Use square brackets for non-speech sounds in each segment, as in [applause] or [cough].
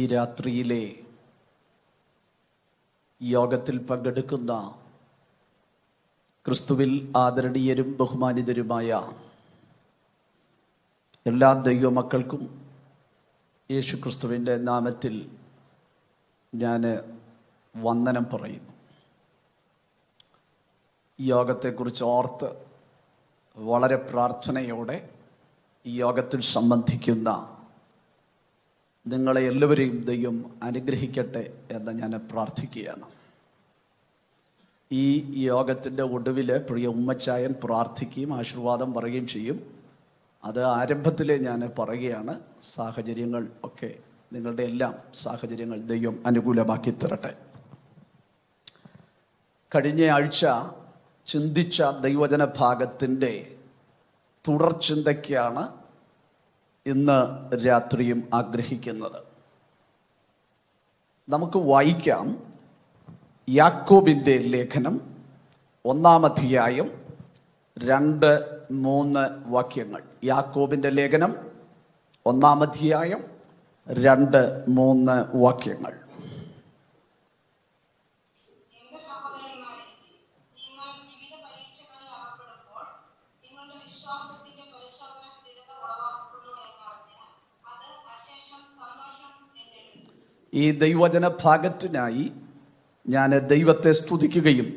ഈ രാത്രിയിലെ യോഗത്തിൽ പങ്കെടുക്കുന്ന ക്രിസ്തുവിൽ ആദരണീയരും ബഹുമാനിതരുമായ എല്ലാ ദൈവമക്കൾക്കും യേശു ക്രിസ്തുവിൻ്റെ നാമത്തിൽ ഞാൻ വന്ദനം പറയുന്നു ഈ യോഗത്തെക്കുറിച്ച് ഓർത്ത് വളരെ പ്രാർത്ഥനയോടെ ഈ യോഗത്തിൽ സംബന്ധിക്കുന്ന നിങ്ങളെ എല്ലാവരെയും ദൈവം അനുഗ്രഹിക്കട്ടെ എന്ന് ഞാൻ പ്രാർത്ഥിക്കുകയാണ് ഈ യോഗത്തിൻ്റെ ഒടുവിൽ പ്രിയ ഉമ്മച്ചായൻ പ്രാർത്ഥിക്കുകയും ആശീർവാദം പറയുകയും ചെയ്യും അത് ആരംഭത്തിലേ ഞാൻ പറയുകയാണ് സാഹചര്യങ്ങൾ ഒക്കെ നിങ്ങളുടെ എല്ലാം സാഹചര്യങ്ങൾ ദൈവം അനുകൂലമാക്കി തരട്ടെ കഴിഞ്ഞ ആഴ്ച ചിന്തിച്ച ദൈവജന ഭാഗത്തിൻ്റെ തുടർചിന്തയ്ക്കാണ് ഇന്ന് രാത്രിയും ആഗ്രഹിക്കുന്നത് നമുക്ക് വായിക്കാം യാക്കോബിൻ്റെ ലേഖനം ഒന്നാമധ്യായം രണ്ട് മൂന്ന് വാക്യങ്ങൾ യാക്കോബിൻ്റെ ലേഖനം ഒന്നാമധ്യായം രണ്ട് മൂന്ന് വാക്യങ്ങൾ ഈ ദൈവചന ഭാഗത്തിനായി ഞാൻ ദൈവത്തെ സ്തുതിക്കുകയും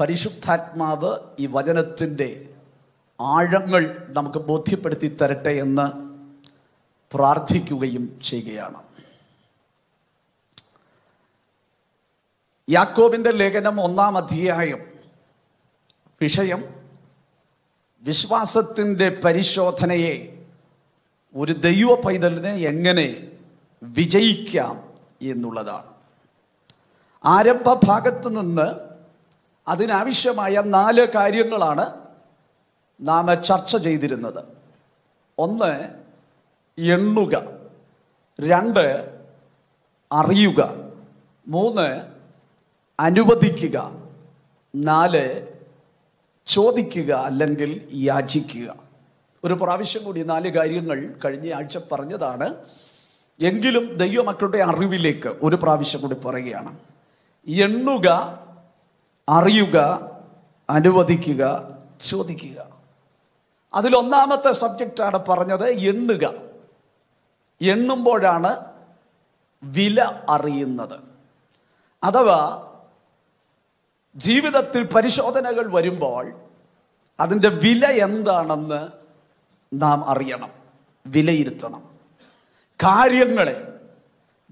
പരിശുദ്ധാത്മാവ് ഈ വചനത്തിൻ്റെ ആഴങ്ങൾ നമുക്ക് ബോധ്യപ്പെടുത്തി തരട്ടെ എന്ന് പ്രാർത്ഥിക്കുകയും ചെയ്യുകയാണ് യാക്കോബിൻ്റെ ലേഖനം ഒന്നാം അധ്യായം വിഷയം വിശ്വാസത്തിൻ്റെ പരിശോധനയെ ഒരു ദൈവ പൈതലിനെ എങ്ങനെ വിജയിക്കാം എന്നുള്ളതാണ് ആരംഭ ഭാഗത്ത് നിന്ന് അതിനാവശ്യമായ നാല് കാര്യങ്ങളാണ് നാം ചർച്ച ചെയ്തിരുന്നത് ഒന്ന് എണ്ണുക രണ്ട് അറിയുക മൂന്ന് അനുവദിക്കുക നാല് ചോദിക്കുക അല്ലെങ്കിൽ യാചിക്കുക ഒരു പ്രാവശ്യം കൂടി നാല് കാര്യങ്ങൾ കഴിഞ്ഞ ആഴ്ച പറഞ്ഞതാണ് എങ്കിലും ദൈവമക്കളുടെ അറിവിലേക്ക് ഒരു പ്രാവശ്യം കൂടി പറയുകയാണ് എണ്ണുക അറിയുക അനുവദിക്കുക ചോദിക്കുക അതിലൊന്നാമത്തെ സബ്ജക്റ്റാണ് പറഞ്ഞത് എണ്ണുക എണ്ണുമ്പോഴാണ് വില അറിയുന്നത് അഥവാ ജീവിതത്തിൽ പരിശോധനകൾ വരുമ്പോൾ അതിൻ്റെ വില എന്താണെന്ന് നാം അറിയണം വിലയിരുത്തണം കാര്യങ്ങളെ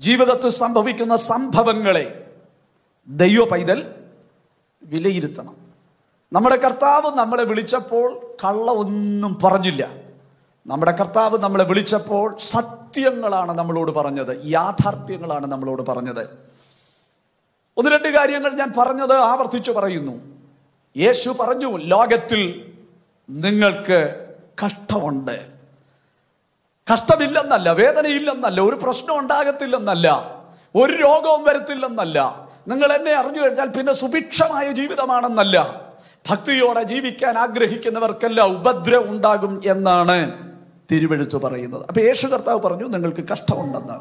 ജീവിതത്തിൽ സംഭവിക്കുന്ന സംഭവങ്ങളെ ദൈവ പൈതൽ വിലയിരുത്തണം നമ്മുടെ കർത്താവ് നമ്മളെ വിളിച്ചപ്പോൾ കള്ള ഒന്നും പറഞ്ഞില്ല നമ്മുടെ കർത്താവ് നമ്മളെ വിളിച്ചപ്പോൾ സത്യങ്ങളാണ് നമ്മളോട് പറഞ്ഞത് യാഥാർത്ഥ്യങ്ങളാണ് നമ്മളോട് പറഞ്ഞത് ഒന്ന് രണ്ട് കാര്യങ്ങൾ ഞാൻ പറഞ്ഞത് ആവർത്തിച്ചു പറയുന്നു യേശു പറഞ്ഞു ലോകത്തിൽ നിങ്ങൾക്ക് കഷ്ടമുണ്ട് കഷ്ടമില്ലെന്നല്ല വേദനയില്ലെന്നല്ല ഒരു പ്രശ്നം ഉണ്ടാകത്തില്ലെന്നല്ല ഒരു രോഗവും വരത്തില്ലെന്നല്ല നിങ്ങൾ എന്നെ അറിഞ്ഞു കഴിഞ്ഞാൽ പിന്നെ സുഭിക്ഷമായ ജീവിതമാണെന്നല്ല ഭക്തിയോടെ ജീവിക്കാൻ ആഗ്രഹിക്കുന്നവർക്കെല്ലാം ഉപദ്രവം ഉണ്ടാകും എന്നാണ് തിരുവെഴുത്ത് പറയുന്നത് അപ്പൊ യേശു കർത്താവ് പറഞ്ഞു നിങ്ങൾക്ക് കഷ്ടമുണ്ടെന്ന്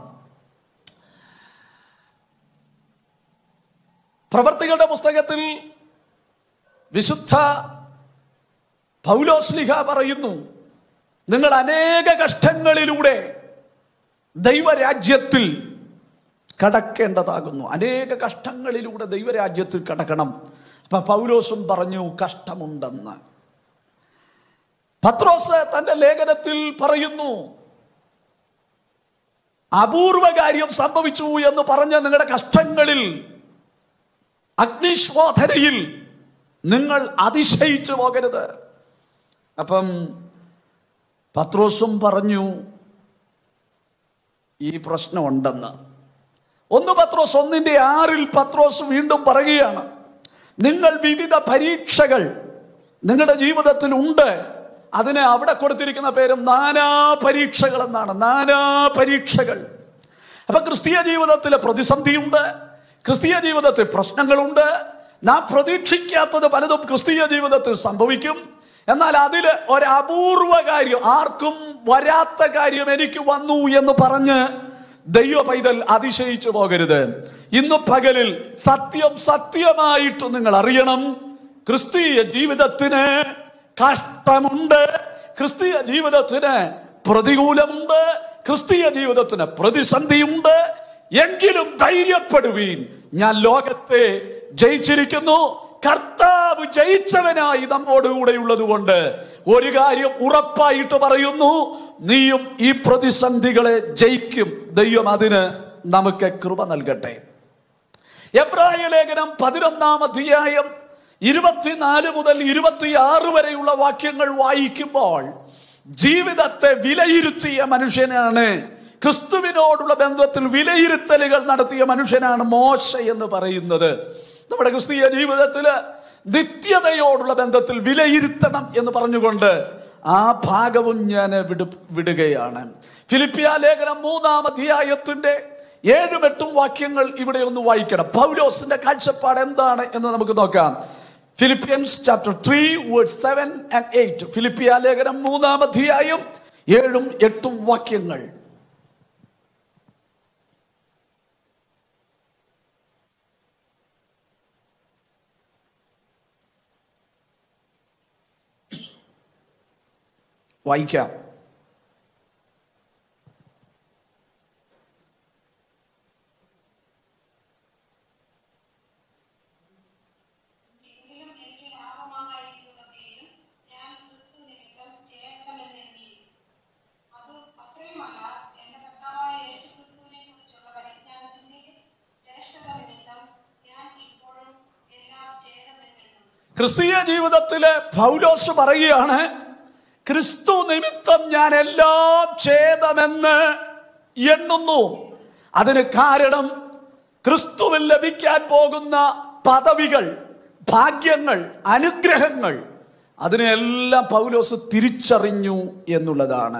പ്രവർത്തികളുടെ പുസ്തകത്തിൽ വിശുദ്ധ പൗലോസ്ലിഹ പറയുന്നു നിങ്ങൾ അനേക കഷ്ടങ്ങളിലൂടെ ദൈവരാജ്യത്തിൽ കടക്കേണ്ടതാകുന്നു അനേക കഷ്ടങ്ങളിലൂടെ ദൈവരാജ്യത്തിൽ കടക്കണം അപ്പൊ പൗലോസും പറഞ്ഞു കഷ്ടമുണ്ടെന്ന് പത്രോസ് തന്റെ ലേഖനത്തിൽ പറയുന്നു അപൂർവ കാര്യം സംഭവിച്ചു എന്ന് പറഞ്ഞ നിങ്ങളുടെ കഷ്ടങ്ങളിൽ അഗ്നിശോധനയിൽ നിങ്ങൾ അതിശയിച്ചു പോകരുത് അപ്പം പത്രോസും പറഞ്ഞു ഈ പ്രശ്നമുണ്ടെന്ന് ഒന്ന് പത്രോസ് ഒന്നിൻ്റെ ആറിൽ പത്രോസ് വീണ്ടും പറയുകയാണ് നിങ്ങൾ വിവിധ പരീക്ഷകൾ നിങ്ങളുടെ ജീവിതത്തിൽ ഉണ്ട് അതിനെ അവിടെ കൊടുത്തിരിക്കുന്ന പേരും നാനാ പരീക്ഷകൾ എന്നാണ് നാനാ പരീക്ഷകൾ അപ്പൊ ക്രിസ്തീയ ജീവിതത്തിലെ പ്രതിസന്ധിയുണ്ട് ക്രിസ്തീയ ജീവിതത്തിൽ പ്രശ്നങ്ങളുണ്ട് നാം പ്രതീക്ഷിക്കാത്തത് പലതും ക്രിസ്തീയ ജീവിതത്തിൽ സംഭവിക്കും എന്നാൽ അതിൽ ഒരപൂർവ കാര്യം ആർക്കും വരാത്ത കാര്യം എനിക്ക് വന്നു എന്ന് പറഞ്ഞ് ദൈവ പൈതൽ അതിശയിച്ചു പോകരുത് ഇന്ന് പകലിൽ സത്യം സത്യമായിട്ട് നിങ്ങൾ അറിയണം ക്രിസ്തീയ ജീവിതത്തിന് കഷ്ടമുണ്ട് ക്രിസ്തീയ ജീവിതത്തിന് പ്രതികൂലമുണ്ട് ക്രിസ്തീയ ജീവിതത്തിന് പ്രതിസന്ധിയുണ്ട് എങ്കിലും ധൈര്യപ്പെടുവീൻ ഞാൻ ലോകത്തെ ജയിച്ചിരിക്കുന്നു കർത്താവ് ജയിച്ചവനായി നമ്മോടുകൂടെയുള്ളത് കൊണ്ട് ഒരു കാര്യം ഉറപ്പായിട്ട് പറയുന്നു നീയും ഈ പ്രതിസന്ധികളെ ജയിക്കും ദൈവം അതിന് നമുക്ക് കൃപ നൽകട്ടെ എബ്രായ ലേഖനം പതിനൊന്നാം അധ്യായം ഇരുപത്തിനാല് മുതൽ ഇരുപത്തിയാറ് വരെയുള്ള വാക്യങ്ങൾ വായിക്കുമ്പോൾ ജീവിതത്തെ വിലയിരുത്തിയ മനുഷ്യനാണ് ക്രിസ്തുവിനോടുള്ള ബന്ധത്തിൽ വിലയിരുത്തലുകൾ നടത്തിയ മനുഷ്യനാണ് മോശ എന്ന് പറയുന്നത് നമ്മുടെ ക്രിസ്തീയ ജീവിതത്തിൽ നിത്യതയോടുള്ള ബന്ധത്തിൽ വിലയിരുത്തണം എന്ന് പറഞ്ഞുകൊണ്ട് ആ ഭാഗവും ഞാൻ വിടു വിടുകയാണ് ഫിലിപ്പിയ ലേഖനം മൂന്നാം അധ്യായത്തിൻ്റെ ഏഴും എട്ടും വാക്യങ്ങൾ ഇവിടെ ഒന്ന് വായിക്കണം പൗലോസിന്റെ കാഴ്ചപ്പാട് എന്താണ് എന്ന് നമുക്ക് നോക്കാം Philippians chapter three word seven and eight ഫിലിപ്പിയ ലേഖനം മൂന്നാം അധ്യായം ഏഴും എട്ടും വാക്യങ്ങൾ വായിക്കാം ക്രിസ്തീയ ജീവിതത്തിലെ പൗലോസ് പറയുകയാണ് ക്രിസ് നിമിത്തം ഞാൻ എല്ലാം ഛേദമെന്ന് എണ്ണുന്നു അതിന് കാരണം ക്രിസ്തുവിൽ ലഭിക്കാൻ പോകുന്ന പദവികൾ ഭാഗ്യങ്ങൾ അനുഗ്രഹങ്ങൾ അതിനെല്ലാം പൗലോസ് തിരിച്ചറിഞ്ഞു എന്നുള്ളതാണ്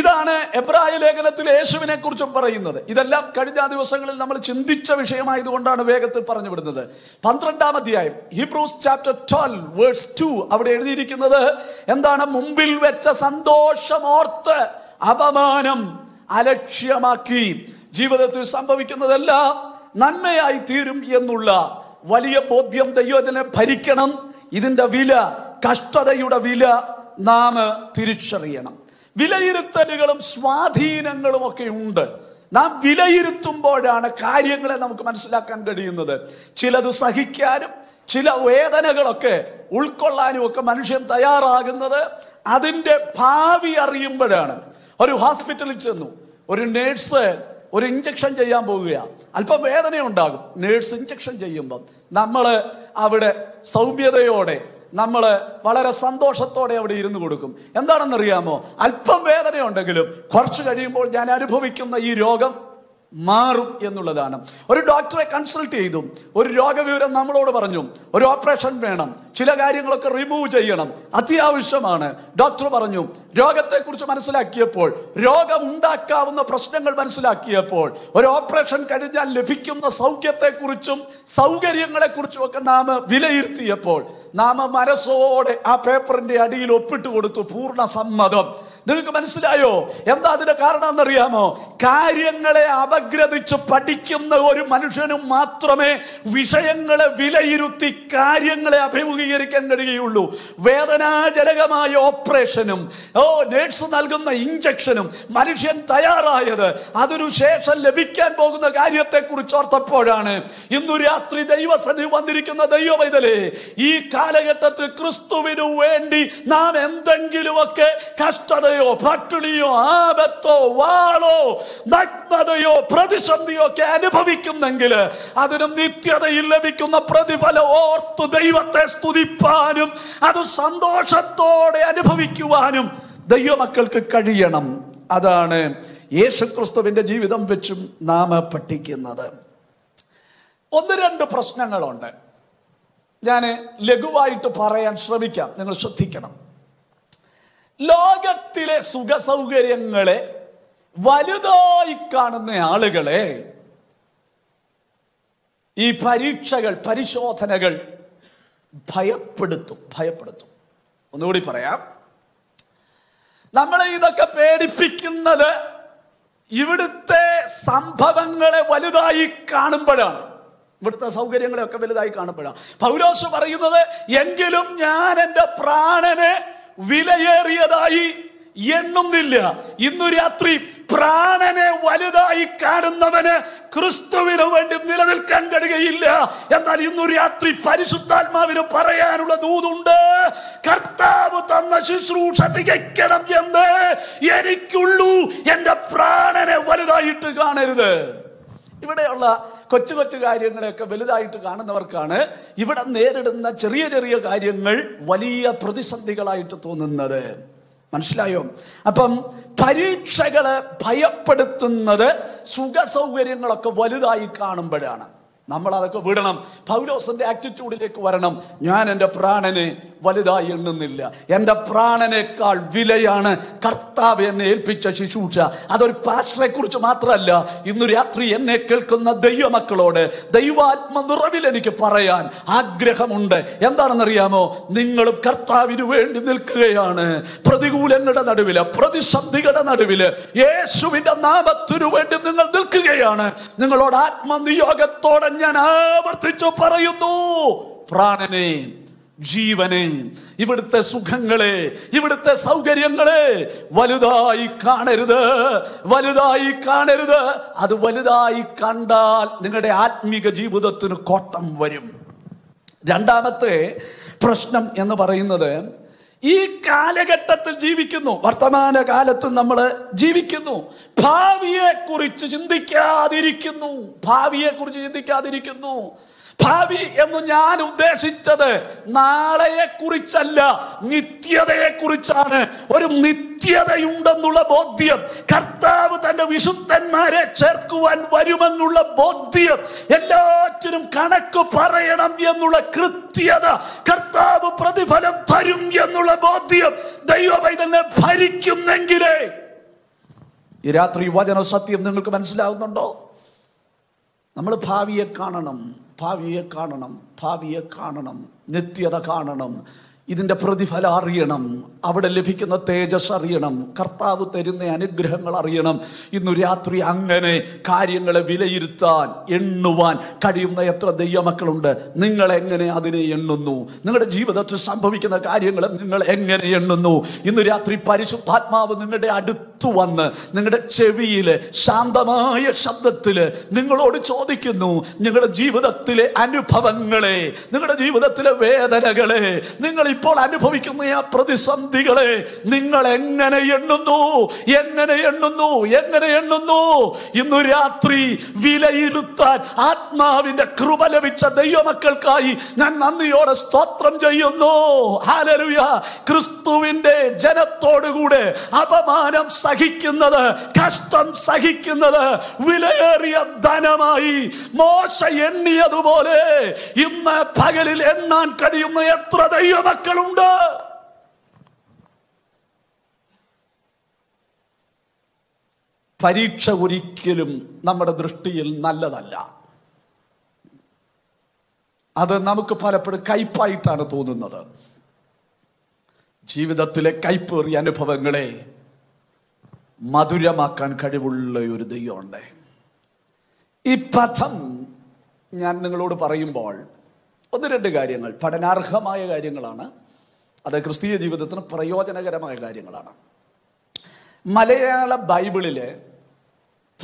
ഇതാണ് എബ്രായ ലേഖനത്തിൽ യേശുവിനെ കുറിച്ചും പറയുന്നത് ഇതെല്ലാം കഴിഞ്ഞ ദിവസങ്ങളിൽ നമ്മൾ ചിന്തിച്ച വിഷയമായതുകൊണ്ടാണ് വേഗത്തിൽ പറഞ്ഞു വിടുന്നത് പന്ത്രണ്ടാം അധ്യായം Hebrews chapter twelve verse two അവിടെ എഴുതിയിരിക്കുന്നത് എന്താണ് മുമ്പിൽ വെച്ച സന്തോഷമോർത്ത് അപമാനം അലക്ഷ്യമാക്കി ജീവിതത്തിൽ സംഭവിക്കുന്നതെല്ലാം നന്മയായി തീരും എന്നുള്ള വലിയ ബോധ്യം ദൈവത്തിനെ ഭരിക്കണം ഇതിൻ്റെ വില കഷ്ടതയുടെ വില നാം തിരിച്ചറിയണം വിലയിരുത്തലുകളും സ്വാധീനങ്ങളും ഒക്കെ ഉണ്ട് നാം വിലയിരുത്തുമ്പോഴാണ് കാര്യങ്ങളെ നമുക്ക് മനസ്സിലാക്കാൻ കഴിയുന്നത് ചിലത് സഹിക്കാനും ചില വേദനകളൊക്കെ ഉൾക്കൊള്ളാനും ഒക്കെ മനുഷ്യൻ തയ്യാറാകുന്നത് അതിൻ്റെ ഭാവി അറിയുമ്പോഴാണ് ഒരു ഹോസ്പിറ്റലിൽ ചെന്നു ഒരു നേഴ്സ് ഒരു ഇഞ്ചക്ഷൻ ചെയ്യാൻ പോവുകയാണ് അല്പം വേദന ഉണ്ടാകും നേഴ്സ് ഇഞ്ചക്ഷൻ ചെയ്യുമ്പം നമ്മൾ അവിടെ സൗമ്യതയോടെ നമ്മൾ വളരെ സന്തോഷത്തോടെ അവിടെ ഇരുന്ന് കൊടുക്കും എന്താണെന്നറിയാമോ അല്പം വേദനയുണ്ടെങ്കിലും കുറച്ച് കഴിയുമ്പോൾ ഞാൻ അനുഭവിക്കുന്ന ഈ രോഗം മാറും എന്നുള്ളതാണ് ഒരു ഡോക്ടറെ കൺസൾട്ട് ചെയ്തു ഒരു രോഗവിവരം നമ്മളോട് പറഞ്ഞു ഒരു ഓപ്പറേഷൻ വേണം ചില കാര്യങ്ങളൊക്കെ റിമൂവ് ചെയ്യണം അത്യാവശ്യമാണ് ഡോക്ടർ പറഞ്ഞു രോഗത്തെക്കുറിച്ച് മനസ്സിലാക്കിയപ്പോൾ രോഗം ഉണ്ടാക്കാവുന്ന പ്രശ്നങ്ങൾ മനസ്സിലാക്കിയപ്പോൾ ഒരു ഓപ്പറേഷൻ കഴിഞ്ഞാൽ ലഭിക്കുന്ന സൗഖ്യത്തെക്കുറിച്ചും സൗകര്യങ്ങളെക്കുറിച്ചും ഒക്കെ നാം വിലയിരുത്തിയപ്പോൾ നാം മനസ്സോടെ ആ പേപ്പറിന്റെ അടിയിൽ ഒപ്പിട്ട് കൊടുത്തു പൂർണ്ണ സമ്മതം നിങ്ങൾക്ക് മനസ്സിലായോ എന്താ അതിന്റെ കാരണം എന്നറിയാമോ കാര്യങ്ങളെ അപഗ്രഥിച്ച് പഠിക്കുന്ന ഒരു മനുഷ്യനും മാത്രമേ വിഷയങ്ങളെ വിലയിരുത്തി കാര്യങ്ങളെ അഭിമുഖീകരിക്കാൻ കഴിയുകയുള്ളൂ വേദനാജനകമായ ഓപ്പറേഷനും ഓ നേഴ്സ് നൽകുന്ന ഇഞ്ചക്ഷനും മനുഷ്യൻ തയ്യാറായത് അതൊരു ശേഷം ലഭിക്കാൻ പോകുന്ന കാര്യത്തെക്കുറിച്ച് ഓർത്തപ്പോഴാണ് ഇന്നു രാത്രി ദൈവസന്നിധി വന്നിരിക്കുന്ന ദൈവവൈതലേ ഈ കാലഘട്ടത്തിൽ ക്രിസ്തുവിനു വേണ്ടി നാം എന്തെങ്കിലുമൊക്കെ കഷ്ടത രോഗതയോ പട്ടിണിയോ ആപത്തോ വാളോ നഗ്നതയോ പ്രതിസന്ധിയോ ഒക്കെ അനുഭവിക്കുന്നെങ്കിൽ അതിനും നിത്യതയിൽ ലഭിക്കുന്ന പ്രതിഫലം ഓർത്തു ദൈവത്തെ സ്തുതിപ്പാനും അത് സന്തോഷത്തോടെ അനുഭവിക്കുവാനും ദൈവമക്കൾക്ക് കഴിയണം അതാണ് യേശുക്രിസ്തുവിന്റെ ജീവിതം വെച്ചും നാം പഠിക്കുന്നത് ഒന്ന് രണ്ട് പ്രശ്നങ്ങളുണ്ട് ഞാൻ ലഘുവായിട്ട് പറയാൻ ശ്രമിക്കാം നിങ്ങൾ ശ്രദ്ധിക്കണം ലോകത്തിലെ സുഖ സൗകര്യങ്ങളെ വലുതായി കാണുന്ന ആളുകളെ ഈ പരീക്ഷകൾ പരിശോധനകൾ ഭയപ്പെടുത്തും ഭയപ്പെടുത്തും ഒന്നുകൂടി പറയാം നമ്മളെ ഇതൊക്കെ പേടിപ്പിക്കുന്നത് ഇവിടുത്തെ സംഭവങ്ങളെ വലുതായി കാണുമ്പോഴാണ് ഇവിടുത്തെ സൗകര്യങ്ങളെയൊക്കെ വലുതായി കാണുമ്പോഴാണ് പൗലോസ് പറയുന്നത് എങ്കിലും ഞാൻ എൻ്റെ പ്രാണനെ വിലയേറിയതായി എണ്ണുന്നില്ല ഇന്നു രാത്രി പ്രാണനെ വലുതായി കാണുന്നവന് ക്രിസ്തുവിന് വേണ്ടി നിലനിൽക്കാൻ കഴിയുകയില്ല എന്നാൽ ഇന്നു രാത്രി പരിശുദ്ധാത്മാവിന് പറയാനുള്ള ദൂതുണ്ട് കർത്താവ് തന്ന ശുശ്രൂഷ തികയ്ക്കണം എന്ന് എനിക്കുള്ളൂ എന്റെ പ്രാണനെ വലുതായിട്ട് കാണരുത് ഇവിടെയുള്ള കൊച്ചു കൊച്ചു കാര്യങ്ങളെയൊക്കെ വലുതായിട്ട് കാണുന്നവർക്കാണ് ഇവിടെ നേരിടുന്ന ചെറിയ ചെറിയ കാര്യങ്ങൾ വലിയ പ്രതിസന്ധികളായിട്ട് തോന്നുന്നത് മനസ്സിലായോ അപ്പം പരീക്ഷകളെ ഭയപ്പെടുത്തുന്നത് സുഖ സൗകര്യങ്ങളൊക്കെ വലുതായി കാണുമ്പോഴാണ് നമ്മൾ അതൊക്കെ വിടണം പൗലോസിന്റെ ആറ്റിറ്റ്യൂഡിലേക്ക് വരണം ഞാൻ എൻ്റെ പ്രാണനെ വലുതായി എണ്ണുന്നില്ല എൻ്റെ പ്രാണനേക്കാൾ വിലയാണ് കർത്താവ് എന്നെ ഏൽപ്പിച്ച ശിശൂഷ അതൊരു പാസ്റ്ററെ കുറിച്ച് മാത്രമല്ല ഇന്ന് രാത്രി എന്നെ കേൾക്കുന്ന ദൈവമക്കളോട് ദൈവാത്മ നിറവിൽ എനിക്ക് പറയാൻ ആഗ്രഹമുണ്ട് എന്താണെന്നറിയാമോ നിങ്ങളും കർത്താവിന് വേണ്ടി നിൽക്കുകയാണ് പ്രതികൂലങ്ങളുടെ നടുവില് പ്രതിസന്ധികളുടെ നടുവില് യേശുവിന്റെ നാമത്തിനു വേണ്ടി നിങ്ങൾ നിൽക്കുകയാണ് നിങ്ങളോട് ആത്മനിയോഗത്തോടെ ഞാൻ ആവർത്തിച്ചു പറയുന്നു പ്രാണനെ ജീവനെ ഇവിടുത്തെ സുഖങ്ങളെ ഇവിടുത്തെ സൗകര്യങ്ങളെ വലുതായി കാണരുത് വലുതായി കാണരുത് അത് വലുതായി കണ്ടാൽ നിങ്ങളുടെ ആത്മീക ജീവിതത്തിന് കോട്ടം വരും രണ്ടാമത്തെ പ്രശ്നം എന്ന് പറയുന്നത് ഈ കാലഘട്ടത്തിൽ ജീവിക്കുന്നു വർത്തമാന കാലത്ത് നമ്മൾ ജീവിക്കുന്നു ഭാവിയെ കുറിച്ച് ചിന്തിക്കാതിരിക്കുന്നു ഭാവിയെ കുറിച്ച് ചിന്തിക്കാതിരിക്കുന്നു ഭാവി എന്ന് ഞാൻ ഉദ്ദേശിച്ചത് നിത്യതയെ നിത്യതയെക്കുറിച്ചാണ് ഒരു നിത്യതയുണ്ടെന്നുള്ള ബോധ്യം കർത്താവ് തന്റെ വിശുദ്ധന്മാരെ ചേർക്കുവാൻ വരുമെന്നുള്ള ബോധ്യം എല്ലാറ്റിനും കണക്ക് പറയണം എന്നുള്ള കൃത്യത കർത്താവ് പ്രതിഫലം തരും എന്നുള്ള ബോധ്യം തന്നെ ഭരിക്കുന്നെങ്കിലേ ഈ രാത്രി വചന സത്യം നിങ്ങൾക്ക് മനസ്സിലാകുന്നുണ്ടോ നമ്മൾ ഭാവിയെ കാണണം ഭാവിയെ കാണണം ഭാവിയെ കാണണം നിത്യത കാണണം ഇതിൻ്റെ പ്രതിഫലം അറിയണം അവിടെ ലഭിക്കുന്ന തേജസ് അറിയണം കർത്താവ് തരുന്ന അനുഗ്രഹങ്ങൾ അറിയണം ഇന്നു രാത്രി അങ്ങനെ കാര്യങ്ങളെ വിലയിരുത്താൻ എണ്ണുവാൻ കഴിയുന്ന എത്ര ദൈവമക്കളുണ്ട് നിങ്ങൾ എങ്ങനെ അതിനെ എണ്ണുന്നു നിങ്ങളുടെ ജീവിതത്തിൽ സംഭവിക്കുന്ന കാര്യങ്ങൾ നിങ്ങൾ എങ്ങനെ എണ്ണുന്നു ഇന്ന് രാത്രി പരിശുദ്ധാത്മാവ് നിങ്ങളുടെ അടുത്ത് അടുത്തു വന്ന് നിങ്ങളുടെ ചെവിയിൽ ശാന്തമായ ശബ്ദത്തിൽ നിങ്ങളോട് ചോദിക്കുന്നു നിങ്ങളുടെ ജീവിതത്തിലെ അനുഭവങ്ങളെ നിങ്ങളുടെ ജീവിതത്തിലെ വേദനകളെ നിങ്ങൾ ഇപ്പോൾ അനുഭവിക്കുന്ന ആ പ്രതിസന്ധികളെ നിങ്ങൾ എങ്ങനെ എണ്ണുന്നു എങ്ങനെ എണ്ണുന്നു എങ്ങനെ എണ്ണുന്നു ഇന്നു രാത്രി വിലയിരുത്താൻ ആത്മാവിന്റെ കൃപ ലഭിച്ച ദൈവമക്കൾക്കായി ഞാൻ നന്ദിയോടെ സ്തോത്രം ചെയ്യുന്നു ഹാലരുയ ക്രിസ്തുവിന്റെ ജനത്തോടുകൂടെ അപമാനം സഹിക്കുന്നത് കഷ്ടം സഹിക്കുന്നത് വിലയേറിയ ധനമായി മോശ എണ്ണിയതുപോലെ ഇന്ന് പകലിൽ എണ്ണാൻ കഴിയുന്ന എത്ര ദൈവമക്കളുണ്ട് പരീക്ഷ ഒരിക്കലും നമ്മുടെ ദൃഷ്ടിയിൽ നല്ലതല്ല അത് നമുക്ക് പലപ്പോഴും കയ്പായിട്ടാണ് തോന്നുന്നത് ജീവിതത്തിലെ കൈപ്പേറിയ അനുഭവങ്ങളെ മധുരമാക്കാൻ കഴിവുള്ള ഒരു ദൈവമുണ്ട് ഈ പദം ഞാൻ നിങ്ങളോട് പറയുമ്പോൾ ഒന്ന് രണ്ട് കാര്യങ്ങൾ പഠനാർഹമായ കാര്യങ്ങളാണ് അത് ക്രിസ്തീയ ജീവിതത്തിന് പ്രയോജനകരമായ കാര്യങ്ങളാണ് മലയാള ബൈബിളിലെ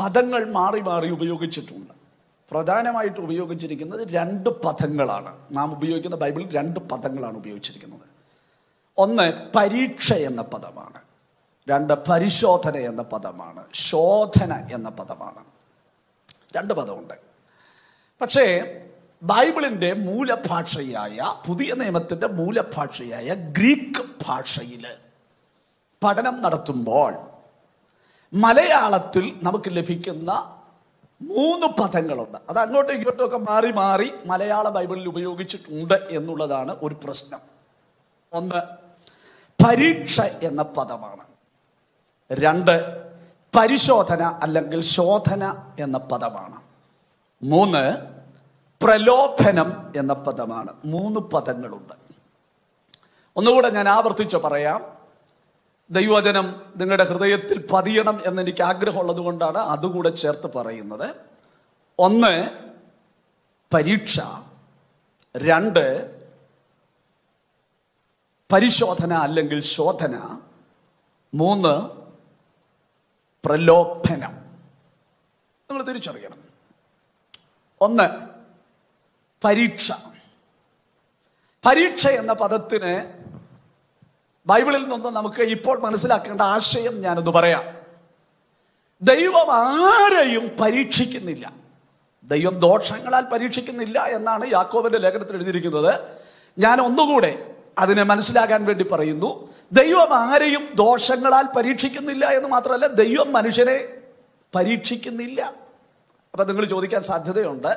പദങ്ങൾ മാറി മാറി ഉപയോഗിച്ചിട്ടുണ്ട് പ്രധാനമായിട്ട് ഉപയോഗിച്ചിരിക്കുന്നത് രണ്ട് പദങ്ങളാണ് നാം ഉപയോഗിക്കുന്ന ബൈബിളിൽ രണ്ട് പദങ്ങളാണ് ഉപയോഗിച്ചിരിക്കുന്നത് ഒന്ന് പരീക്ഷ എന്ന പദമാണ് രണ്ട് പരിശോധന എന്ന പദമാണ് ശോധന എന്ന പദമാണ് രണ്ട് പദമുണ്ട് പക്ഷേ ബൈബിളിൻ്റെ മൂലഭാഷയായ പുതിയ നിയമത്തിൻ്റെ മൂലഭാഷയായ ഗ്രീക്ക് ഭാഷയിൽ പഠനം നടത്തുമ്പോൾ മലയാളത്തിൽ നമുക്ക് ലഭിക്കുന്ന മൂന്ന് പദങ്ങളുണ്ട് അത് അങ്ങോട്ടും ഇങ്ങോട്ടും ഒക്കെ മാറി മാറി മലയാള ബൈബിളിൽ ഉപയോഗിച്ചിട്ടുണ്ട് എന്നുള്ളതാണ് ഒരു പ്രശ്നം ഒന്ന് പരീക്ഷ എന്ന പദമാണ് രണ്ട് പരിശോധന അല്ലെങ്കിൽ ശോധന എന്ന പദമാണ് മൂന്ന് പ്രലോഭനം എന്ന പദമാണ് മൂന്ന് പദങ്ങളുണ്ട് ഒന്നുകൂടെ ഞാൻ ആവർത്തിച്ച് പറയാം ദൈവചനം നിങ്ങളുടെ ഹൃദയത്തിൽ പതിയണം എന്നെനിക്ക് ആഗ്രഹമുള്ളത് കൊണ്ടാണ് അതുകൂടെ ചേർത്ത് പറയുന്നത് ഒന്ന് പരീക്ഷ രണ്ട് പരിശോധന അല്ലെങ്കിൽ ശോധന മൂന്ന് പ്രലോഭനം നമ്മൾ തിരിച്ചറിയണം ഒന്ന് പരീക്ഷ പരീക്ഷ എന്ന പദത്തിന് ബൈബിളിൽ നിന്ന് നമുക്ക് ഇപ്പോൾ മനസ്സിലാക്കേണ്ട ആശയം ഞാനൊന്ന് പറയാം ദൈവം ആരെയും പരീക്ഷിക്കുന്നില്ല ദൈവം ദോഷങ്ങളാൽ പരീക്ഷിക്കുന്നില്ല എന്നാണ് യാക്കോബിന്റെ ലേഖനത്തിൽ എഴുതിയിരിക്കുന്നത് ഞാൻ ഒന്നുകൂടെ അതിനെ മനസ്സിലാക്കാൻ വേണ്ടി പറയുന്നു ദൈവം ആരെയും ദോഷങ്ങളാൽ പരീക്ഷിക്കുന്നില്ല എന്ന് മാത്രമല്ല ദൈവം മനുഷ്യനെ പരീക്ഷിക്കുന്നില്ല അപ്പം നിങ്ങൾ ചോദിക്കാൻ സാധ്യതയുണ്ട്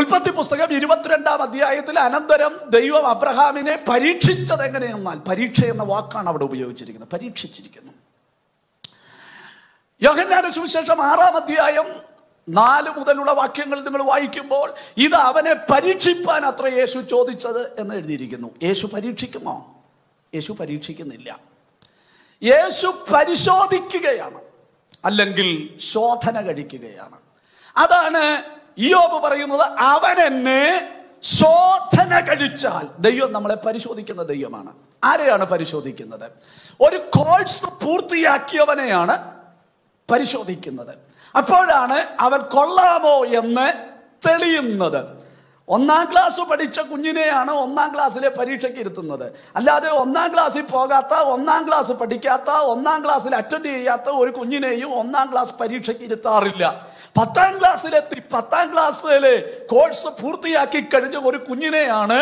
ഉൽപ്പത്തി പുസ്തകം ഇരുപത്തിരണ്ടാം അധ്യായത്തിൽ അനന്തരം ദൈവം അബ്രഹാമിനെ പരീക്ഷിച്ചത് എങ്ങനെയെന്നാൽ പരീക്ഷ എന്ന വാക്കാണ് അവിടെ ഉപയോഗിച്ചിരിക്കുന്നത് പരീക്ഷിച്ചിരിക്കുന്നു യോഹന്നാന സുവിശേഷം ആറാം അധ്യായം നാല് മുതലുള്ള വാക്യങ്ങൾ നിങ്ങൾ വായിക്കുമ്പോൾ ഇത് അവനെ പരീക്ഷിപ്പാൻ അത്ര യേശു ചോദിച്ചത് എന്ന് എഴുതിയിരിക്കുന്നു യേശു പരീക്ഷിക്കുമോ യേശു പരീക്ഷിക്കുന്നില്ല യേശു പരിശോധിക്കുകയാണ് അല്ലെങ്കിൽ ശോധന കഴിക്കുകയാണ് അതാണ് ഇയോബ് പറയുന്നത് അവൻ എന്നെ ശോധന കഴിച്ചാൽ ദൈവം നമ്മളെ പരിശോധിക്കുന്ന ദൈവമാണ് ആരെയാണ് പരിശോധിക്കുന്നത് ഒരു കോഴ്സ് പൂർത്തിയാക്കിയവനെയാണ് പരിശോധിക്കുന്നത് അപ്പോഴാണ് അവൻ കൊള്ളാമോ എന്ന് തെളിയുന്നത് ഒന്നാം ക്ലാസ് പഠിച്ച കുഞ്ഞിനെയാണ് ഒന്നാം ക്ലാസ്സിലെ പരീക്ഷയ്ക്ക് ഇരുത്തുന്നത് അല്ലാതെ ഒന്നാം ക്ലാസ്സിൽ പോകാത്ത ഒന്നാം ക്ലാസ് പഠിക്കാത്ത ഒന്നാം ക്ലാസ്സിൽ അറ്റൻഡ് ചെയ്യാത്ത ഒരു കുഞ്ഞിനെയും ഒന്നാം ക്ലാസ് പരീക്ഷയ്ക്ക് ഇരുത്താറില്ല പത്താം ക്ലാസ്സിലെത്തി പത്താം ക്ലാസ്സിലെ കോഴ്സ് പൂർത്തിയാക്കി കഴിഞ്ഞ ഒരു കുഞ്ഞിനെയാണ്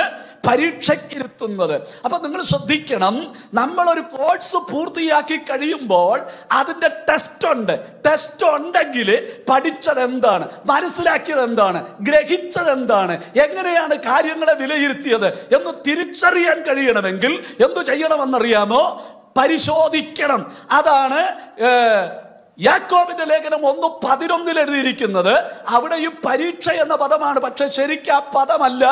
പരീക്ഷയ്ക്കിരുത്തുന്നത് അപ്പൊ നിങ്ങൾ ശ്രദ്ധിക്കണം നമ്മൾ ഒരു കോഴ്സ് പൂർത്തിയാക്കി കഴിയുമ്പോൾ അതിന്റെ ടെസ്റ്റ് ഉണ്ട് ടെസ്റ്റ് ഉണ്ടെങ്കിൽ പഠിച്ചത് എന്താണ് മനസ്സിലാക്കിയത് എന്താണ് ഗ്രഹിച്ചത് എന്താണ് എങ്ങനെയാണ് കാര്യങ്ങളെ വിലയിരുത്തിയത് എന്ന് തിരിച്ചറിയാൻ കഴിയണമെങ്കിൽ എന്തു ചെയ്യണമെന്നറിയാമോ പരിശോധിക്കണം അതാണ് യാക്കോബിന്റെ ലേഖനം ഒന്ന് പതിനൊന്നിൽ എഴുതിയിരിക്കുന്നത് അവിടെ ഈ പരീക്ഷ എന്ന പദമാണ് പക്ഷെ ശരിക്കും ആ പദമല്ല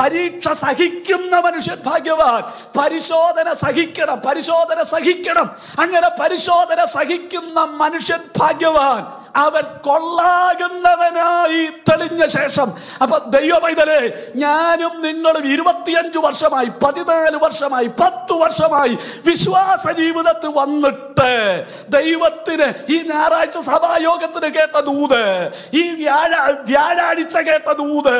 പരീക്ഷ സഹിക്കുന്ന മനുഷ്യൻ ഭാഗ്യവാൻ പരിശോധന സഹിക്കണം പരിശോധന സഹിക്കണം അങ്ങനെ പരിശോധന സഹിക്കുന്ന മനുഷ്യൻ ഭാഗ്യവാൻ അവൻ കൊള്ളാകുന്നവനായി തെളിഞ്ഞ ശേഷം അപ്പൊ ദൈവമൈതലെ ഞാനും നിങ്ങളും ഇരുപത്തിയഞ്ച് വർഷമായി പതിനാല് വർഷമായി പത്ത് വർഷമായി വിശ്വാസ ജീവിതത്തിൽ വന്നിട്ട് ദൈവത്തിന് ഈ ഞായറാഴ്ച സഭായോഗത്തിന് കേട്ട ദൂത് ഈ വ്യാഴ വ്യാഴാഴ്ച കേട്ട ദൂത്